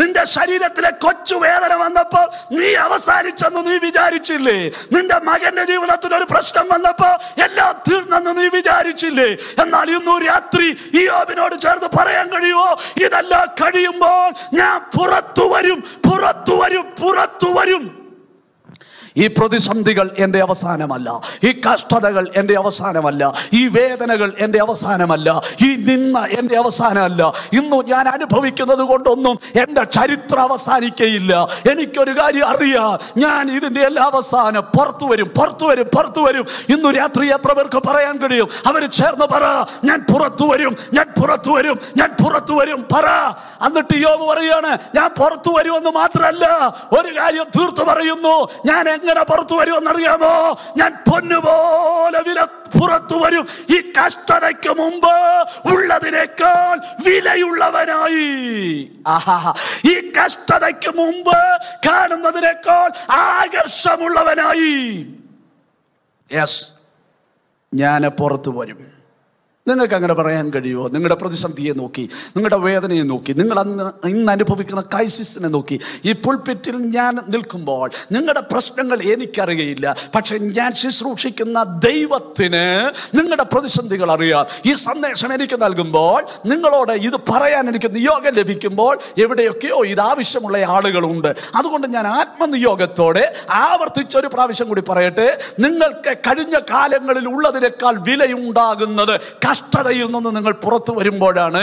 നിന്റെ ശരീരത്തിലെ കൊച്ചു വേദന വന്നപ്പോൾ നീ അവസാനിച്ചെന്ന് നീ വിചാരിച്ചില്ലേ നിന്റെ മകന്റെ ജീവിതത്തിൽ ഒരു പ്രശ്നം വന്നപ്പോൾ എല്ലാം തീർന്നെന്ന് നീ വിചാരിച്ചില്ലേ എന്നാൽ ഇന്നു രാത്രി ഈ ഓബിനോട് ചേർന്ന് പറയാൻ കഴിയുമോ ഇതെല്ലാം കഴിയുമ്പോൾ ഞാൻ പുറത്തു വരും പുറത്തു വരും പുറത്തു വരും ഈ പ്രതിസന്ധികൾ എൻ്റെ അവസാനമല്ല ഈ കഷ്ടതകൾ എൻ്റെ അവസാനമല്ല ഈ വേദനകൾ എൻ്റെ അവസാനമല്ല ഈ നിന്ന എൻ്റെ അവസാനമല്ല ഇന്നും ഞാൻ അനുഭവിക്കുന്നത് കൊണ്ടൊന്നും എൻ്റെ ചരിത്രം അവസാനിക്കയില്ല എനിക്കൊരു കാര്യം അറിയാം ഞാൻ ഇതിൻ്റെ എല്ലാ അവസാനം പുറത്തു വരും പുറത്തു വരും പുറത്തു വരും ഇന്ന് രാത്രി എത്ര പേർക്ക് പറയാൻ കഴിയും അവർ ചേർന്ന് പറ ഞാൻ പുറത്തു വരും ഞാൻ പുറത്തു വരും ഞാൻ പുറത്തു വരും പറ എന്നിട്ട് യോഗ പറയാണ് ഞാൻ പുറത്തു വരുമെന്ന് മാത്രമല്ല ഒരു കാര്യം തീർത്തു പറയുന്നു ഞാൻ എങ്ങനെ പുറത്തു വരുമെന്നറിയാമോ ഞാൻ പൊന്നുപോലെ വില പുറത്തു വരും ഈ കഷ്ടതയ്ക്ക് മുമ്പ് ഉള്ളതിനേക്കാൾ വിലയുള്ളവനായി ഈ കഷ്ടതയ്ക്ക് മുമ്പ് കാണുന്നതിനേക്കാൾ ആകർഷമുള്ളവനായി യെസ് ഞാൻ പുറത്തു വരും നിങ്ങൾക്ക് അങ്ങനെ പറയാൻ കഴിയുമോ നിങ്ങളുടെ പ്രതിസന്ധിയെ നോക്കി നിങ്ങളുടെ വേദനയെ നോക്കി നിങ്ങൾ അന്ന് ഇന്ന് അനുഭവിക്കുന്ന ക്രൈസിസിനെ നോക്കി ഈ പുൽപ്പിറ്റിൽ ഞാൻ നിൽക്കുമ്പോൾ നിങ്ങളുടെ പ്രശ്നങ്ങൾ എനിക്കറിയയില്ല പക്ഷെ ഞാൻ ശുശ്രൂഷിക്കുന്ന ദൈവത്തിന് നിങ്ങളുടെ പ്രതിസന്ധികൾ അറിയാം ഈ സന്ദേശം എനിക്ക് നൽകുമ്പോൾ നിങ്ങളോട് ഇത് പറയാൻ എനിക്ക് നിയോഗം ലഭിക്കുമ്പോൾ എവിടെയൊക്കെയോ ഇത് ആവശ്യമുള്ള ആളുകളുണ്ട് അതുകൊണ്ട് ഞാൻ ആത്മനിയോഗത്തോടെ ആവർത്തിച്ചൊരു പ്രാവശ്യം കൂടി പറയട്ടെ നിങ്ങൾക്ക് കഴിഞ്ഞ കാലങ്ങളിൽ ഉള്ളതിനേക്കാൾ വിലയുണ്ടാകുന്നത് കഷ്ടതയിൽ നിന്ന് നിങ്ങൾ പുറത്തു വരുമ്പോഴാണ്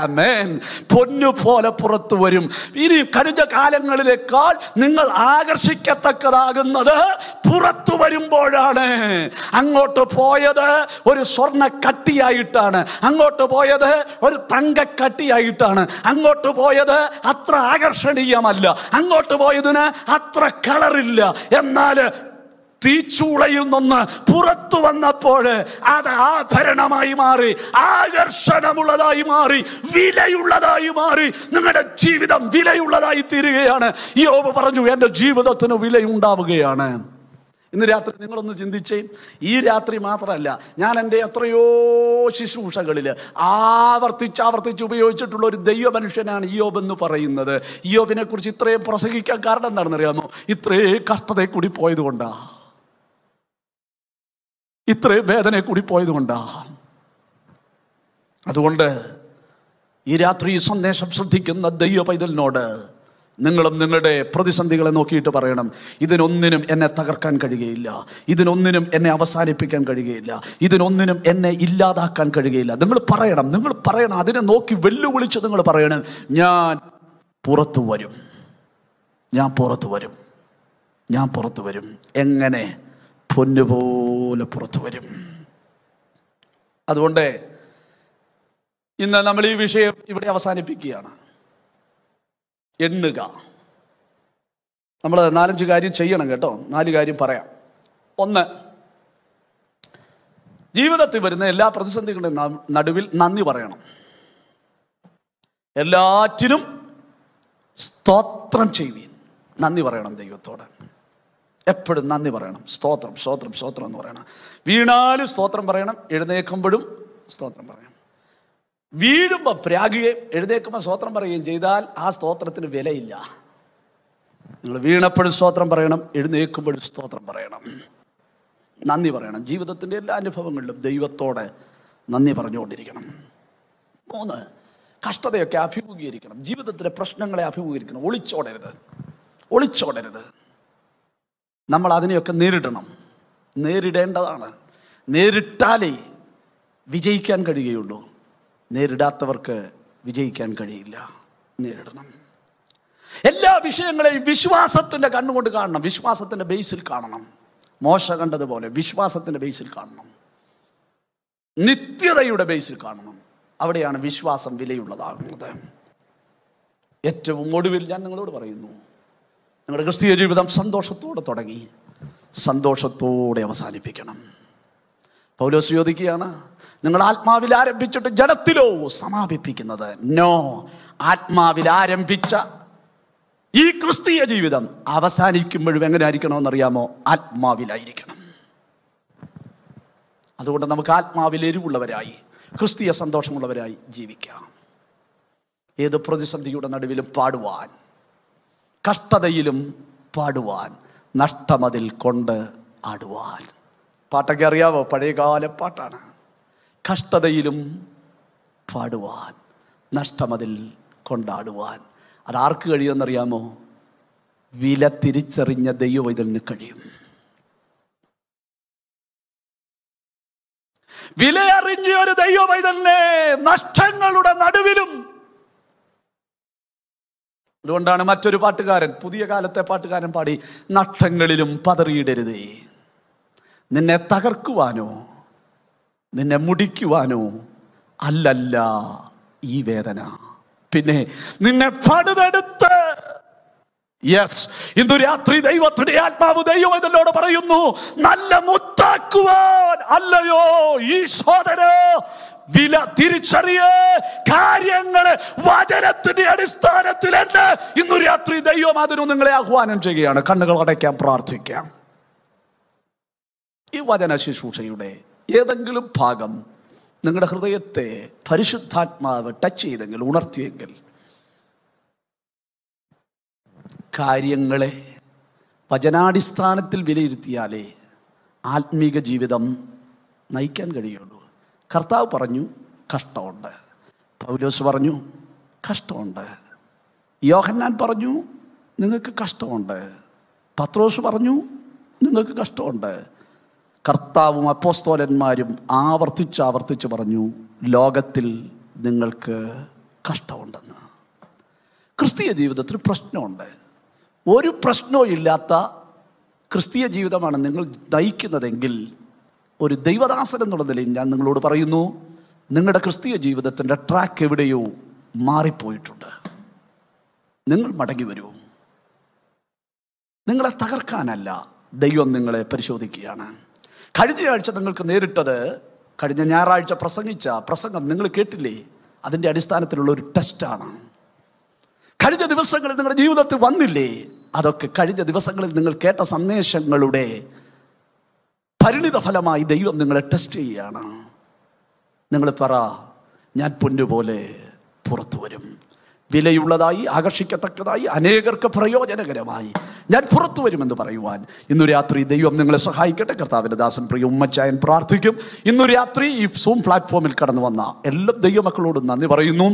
ആമേൻ പൊന്നു പോലെ പുറത്തു വരും ഇനി കഴിഞ്ഞ കാലങ്ങളിലേക്കാൾ നിങ്ങൾ ആകർഷിക്കത്തക്കതാകുന്നത് പുറത്തു വരുമ്പോഴാണ് അങ്ങോട്ട് പോയത് ഒരു സ്വർണ്ണ കട്ടിയായിട്ടാണ് അങ്ങോട്ട് പോയത് ഒരു തങ്കക്കട്ടിയായിട്ടാണ് അങ്ങോട്ട് പോയത് അത്ര ആകർഷണീയമല്ല അങ്ങോട്ട് പോയതിന് അത്ര കളറില്ല എന്നാൽ തീച്ചൂളയിൽ നിന്ന് പുറത്തു വന്നപ്പോൾ അത് ആഭരണമായി മാറി ആകർഷണമുള്ളതായി മാറി വിലയുള്ളതായി മാറി നിങ്ങളുടെ ജീവിതം വിലയുള്ളതായി തീരുകയാണ് യോബ് പറഞ്ഞു എൻ്റെ ജീവിതത്തിന് വിലയുണ്ടാവുകയാണ് ഇന്ന് രാത്രി നിങ്ങളൊന്ന് ചിന്തിച്ചേ ഈ രാത്രി മാത്രമല്ല ഞാൻ എൻ്റെ എത്രയോ ശുശ്രൂഷകളിൽ ആവർത്തിച്ച് ആവർത്തിച്ച് ഉപയോഗിച്ചിട്ടുള്ള ഒരു ദൈവ മനുഷ്യനാണ് യോബ് എന്ന് പറയുന്നത് യോബിനെക്കുറിച്ച് ഇത്രയും പ്രസംഗിക്കാൻ കാരണം എന്താണെന്നറിയാമോ ഇത്രയും കഷ്ടതയിൽ കൂടി പോയതുകൊണ്ടാണ് ഇത്രയും വേദന കൂടി കൊണ്ടാണ് അതുകൊണ്ട് ഈ രാത്രി ഈ സന്ദേശം ശ്രദ്ധിക്കുന്ന ദൈവ പൈതലിനോട് നിങ്ങളും നിങ്ങളുടെ പ്രതിസന്ധികളെ നോക്കിയിട്ട് പറയണം ഇതിനൊന്നിനും എന്നെ തകർക്കാൻ കഴിയുകയില്ല ഇതിനൊന്നിനും എന്നെ അവസാനിപ്പിക്കാൻ കഴിയുകയില്ല ഇതിനൊന്നിനും എന്നെ ഇല്ലാതാക്കാൻ കഴിയുകയില്ല നിങ്ങൾ പറയണം നിങ്ങൾ പറയണം അതിനെ നോക്കി വെല്ലുവിളിച്ച് നിങ്ങൾ പറയണം ഞാൻ പുറത്തു വരും ഞാൻ പുറത്തു വരും ഞാൻ പുറത്തു വരും എങ്ങനെ പൊന്നുപോലെ പുറത്തു വരും അതുകൊണ്ട് ഇന്ന് നമ്മൾ ഈ വിഷയം ഇവിടെ അവസാനിപ്പിക്കുകയാണ് എണ്ണുക നമ്മൾ നാലഞ്ച് കാര്യം ചെയ്യണം കേട്ടോ നാല് കാര്യം പറയാം ഒന്ന് ജീവിതത്തിൽ വരുന്ന എല്ലാ പ്രതിസന്ധികളുടെ നടുവിൽ നന്ദി പറയണം എല്ലാറ്റിനും സ്തോത്രം ചെയ്യുവീൻ നന്ദി പറയണം ദൈവത്തോട് എപ്പോഴും നന്ദി പറയണം സ്തോത്രം സ്തോത്രം സ്തോത്രം എന്ന് പറയണം വീണാലും സ്തോത്രം പറയണം എഴുന്നേൽക്കുമ്പോഴും സ്തോത്രം പറയണം വീഴുമ്പോൾ പ്രാഗുകയും എഴുന്നേൽക്കുമ്പോൾ സ്തോത്രം പറയുകയും ചെയ്താൽ ആ സ്തോത്രത്തിന് വിലയില്ല നിങ്ങൾ വീണപ്പോഴും സ്തോത്രം പറയണം എഴുന്നേൽക്കുമ്പോഴും സ്തോത്രം പറയണം നന്ദി പറയണം ജീവിതത്തിൻ്റെ എല്ലാ അനുഭവങ്ങളിലും ദൈവത്തോടെ നന്ദി പറഞ്ഞുകൊണ്ടിരിക്കണം മൂന്ന് കഷ്ടതയൊക്കെ അഭിമുഖീകരിക്കണം ജീവിതത്തിലെ പ്രശ്നങ്ങളെ അഭിമുഖീകരിക്കണം ഒളിച്ചോടരുത് ഒളിച്ചോടരുത് നമ്മൾ അതിനെയൊക്കെ നേരിടണം നേരിടേണ്ടതാണ് നേരിട്ടാലേ വിജയിക്കാൻ കഴിയുകയുള്ളൂ നേരിടാത്തവർക്ക് വിജയിക്കാൻ കഴിയില്ല നേരിടണം എല്ലാ വിഷയങ്ങളെയും വിശ്വാസത്തിൻ്റെ കണ്ണുകൊണ്ട് കാണണം വിശ്വാസത്തിൻ്റെ ബേസിൽ കാണണം മോശ കണ്ടതുപോലെ വിശ്വാസത്തിൻ്റെ ബേസിൽ കാണണം നിത്യതയുടെ ബേസിൽ കാണണം അവിടെയാണ് വിശ്വാസം വിലയുള്ളതാകുന്നത് ഏറ്റവും ഒടുവിൽ ഞാൻ നിങ്ങളോട് പറയുന്നു നിങ്ങളുടെ ക്രിസ്തീയ ജീവിതം സന്തോഷത്തോടെ തുടങ്ങി സന്തോഷത്തോടെ അവസാനിപ്പിക്കണം പൗലോസ് ചോദിക്കുകയാണ് നിങ്ങൾ ആത്മാവിൽ ആരംഭിച്ചിട്ട് ജഡത്തിലോ സമാപിപ്പിക്കുന്നത് നോ ആത്മാവിൽ ആരംഭിച്ച ഈ ക്രിസ്തീയ ജീവിതം അവസാനിക്കുമ്പോഴും എങ്ങനെ അറിയാമോ ആത്മാവിലായിരിക്കണം അതുകൊണ്ട് നമുക്ക് ആത്മാവിൽ എരിവുള്ളവരായി ക്രിസ്തീയ സന്തോഷമുള്ളവരായി ജീവിക്കാം ഏത് പ്രതിസന്ധിയുടെ നടുവിലും പാടുവാൻ കഷ്ടതയിലും പാടുവാൻ നഷ്ടമതിൽ കൊണ്ട് ആടുവാൻ പാട്ടൊക്കെ അറിയാവോ പഴയകാല പാട്ടാണ് കഷ്ടതയിലും പാടുവാൻ നഷ്ടമതിൽ കൊണ്ടാടുവാൻ അതാർക്ക് കഴിയുമെന്നറിയാമോ വില തിരിച്ചറിഞ്ഞ ദൈവം ഇതിന് കഴിയും വിലയറിഞ്ഞ ഒരു ദൈവവൈതലിനെ നഷ്ടങ്ങളുടെ നടുവിലും അതുകൊണ്ടാണ് മറ്റൊരു പാട്ടുകാരൻ പുതിയ കാലത്തെ പാട്ടുകാരൻ പാടി നട്ടങ്ങളിലും പതറിയിടരുതേ നിന്നെ തകർക്കുവാനോ നിന്നെ മുടിക്കുവാനോ അല്ലല്ല ഈ വേദന പിന്നെ നിന്നെ പടുതെടുത്ത് യെസ് ഇന്നു രാത്രി ദൈവത്തിന്റെ ആത്മാവ് ദൈവം എന്നോട് പറയുന്നു നല്ല മുത്താക്കുവാൻ അല്ലയോ ഈ സോദര വില തിരിച്ചറിയ കാര്യങ്ങൾ വചനത്തിന്റെ അടിസ്ഥാനത്തിൽ എന്ന് ഇന്നു രാത്രി ദൈവം അതിനു നിങ്ങളെ ആഹ്വാനം ചെയ്യുകയാണ് കണ്ണുകൾ അടയ്ക്കാൻ പ്രാർത്ഥിക്കാം ഈ വചന ശുശ്രൂഷയുടെ ഏതെങ്കിലും ഭാഗം നിങ്ങളുടെ ഹൃദയത്തെ പരിശുദ്ധാത്മാവ് ടച്ച് ചെയ്തെങ്കിൽ ഉണർത്തിയെങ്കിൽ കാര്യങ്ങളെ വചനാടിസ്ഥാനത്തിൽ വിലയിരുത്തിയാലേ ആത്മീക ജീവിതം നയിക്കാൻ കഴിയുള്ളൂ കർത്താവ് പറഞ്ഞു കഷ്ടമുണ്ട് പൗലോസ് പറഞ്ഞു കഷ്ടമുണ്ട് യോഹന്നാൻ പറഞ്ഞു നിങ്ങൾക്ക് കഷ്ടമുണ്ട് പത്രോസ് പറഞ്ഞു നിങ്ങൾക്ക് കഷ്ടമുണ്ട് കർത്താവും അപ്പോസ്തോലന്മാരും ആവർത്തിച്ച് ആവർത്തിച്ച് പറഞ്ഞു ലോകത്തിൽ നിങ്ങൾക്ക് കഷ്ടമുണ്ടെന്ന് ക്രിസ്തീയ ജീവിതത്തിൽ പ്രശ്നമുണ്ട് ഒരു പ്രശ്നവും ഇല്ലാത്ത ക്രിസ്തീയ ജീവിതമാണ് നിങ്ങൾ നയിക്കുന്നതെങ്കിൽ ഒരു ദൈവദാസൻ എന്നുള്ള നിലയിൽ ഞാൻ നിങ്ങളോട് പറയുന്നു നിങ്ങളുടെ ക്രിസ്തീയ ജീവിതത്തിൻ്റെ ട്രാക്ക് എവിടെയോ മാറിപ്പോയിട്ടുണ്ട് നിങ്ങൾ മടങ്ങി വരൂ നിങ്ങളെ തകർക്കാനല്ല ദൈവം നിങ്ങളെ പരിശോധിക്കുകയാണ് കഴിഞ്ഞയാഴ്ച നിങ്ങൾക്ക് നേരിട്ടത് കഴിഞ്ഞ ഞായറാഴ്ച പ്രസംഗിച്ച പ്രസംഗം നിങ്ങൾ കേട്ടില്ലേ അതിൻ്റെ അടിസ്ഥാനത്തിലുള്ള ഒരു ടെസ്റ്റാണ് കഴിഞ്ഞ ദിവസങ്ങളിൽ നിങ്ങളുടെ ജീവിതത്തിൽ വന്നില്ലേ അതൊക്കെ കഴിഞ്ഞ ദിവസങ്ങളിൽ നിങ്ങൾ കേട്ട സന്ദേശങ്ങളുടെ പരിണിത ഫലമായി ദൈവം നിങ്ങളെ ടെസ്റ്റ് ചെയ്യുകയാണ് നിങ്ങൾ പറ ഞാൻ പൊന്നുപോലെ പുറത്തു വരും വിലയുള്ളതായി ആകർഷിക്കത്തക്കതായി അനേകർക്ക് പ്രയോജനകരമായി ഞാൻ പുറത്തു വരുമെന്ന് പറയുവാൻ ഇന്നു രാത്രി ദൈവം നിങ്ങളെ സഹായിക്കട്ടെ കർത്താവിൻ്റെ ദാസൻ പ്രിയ ഉമ്മച്ചായൻ പ്രാർത്ഥിക്കും ഇന്നു രാത്രി ഈ സൂം പ്ലാറ്റ്ഫോമിൽ കടന്നു വന്ന എല്ലാ ദൈവമക്കളോടും നന്ദി പറയുന്നു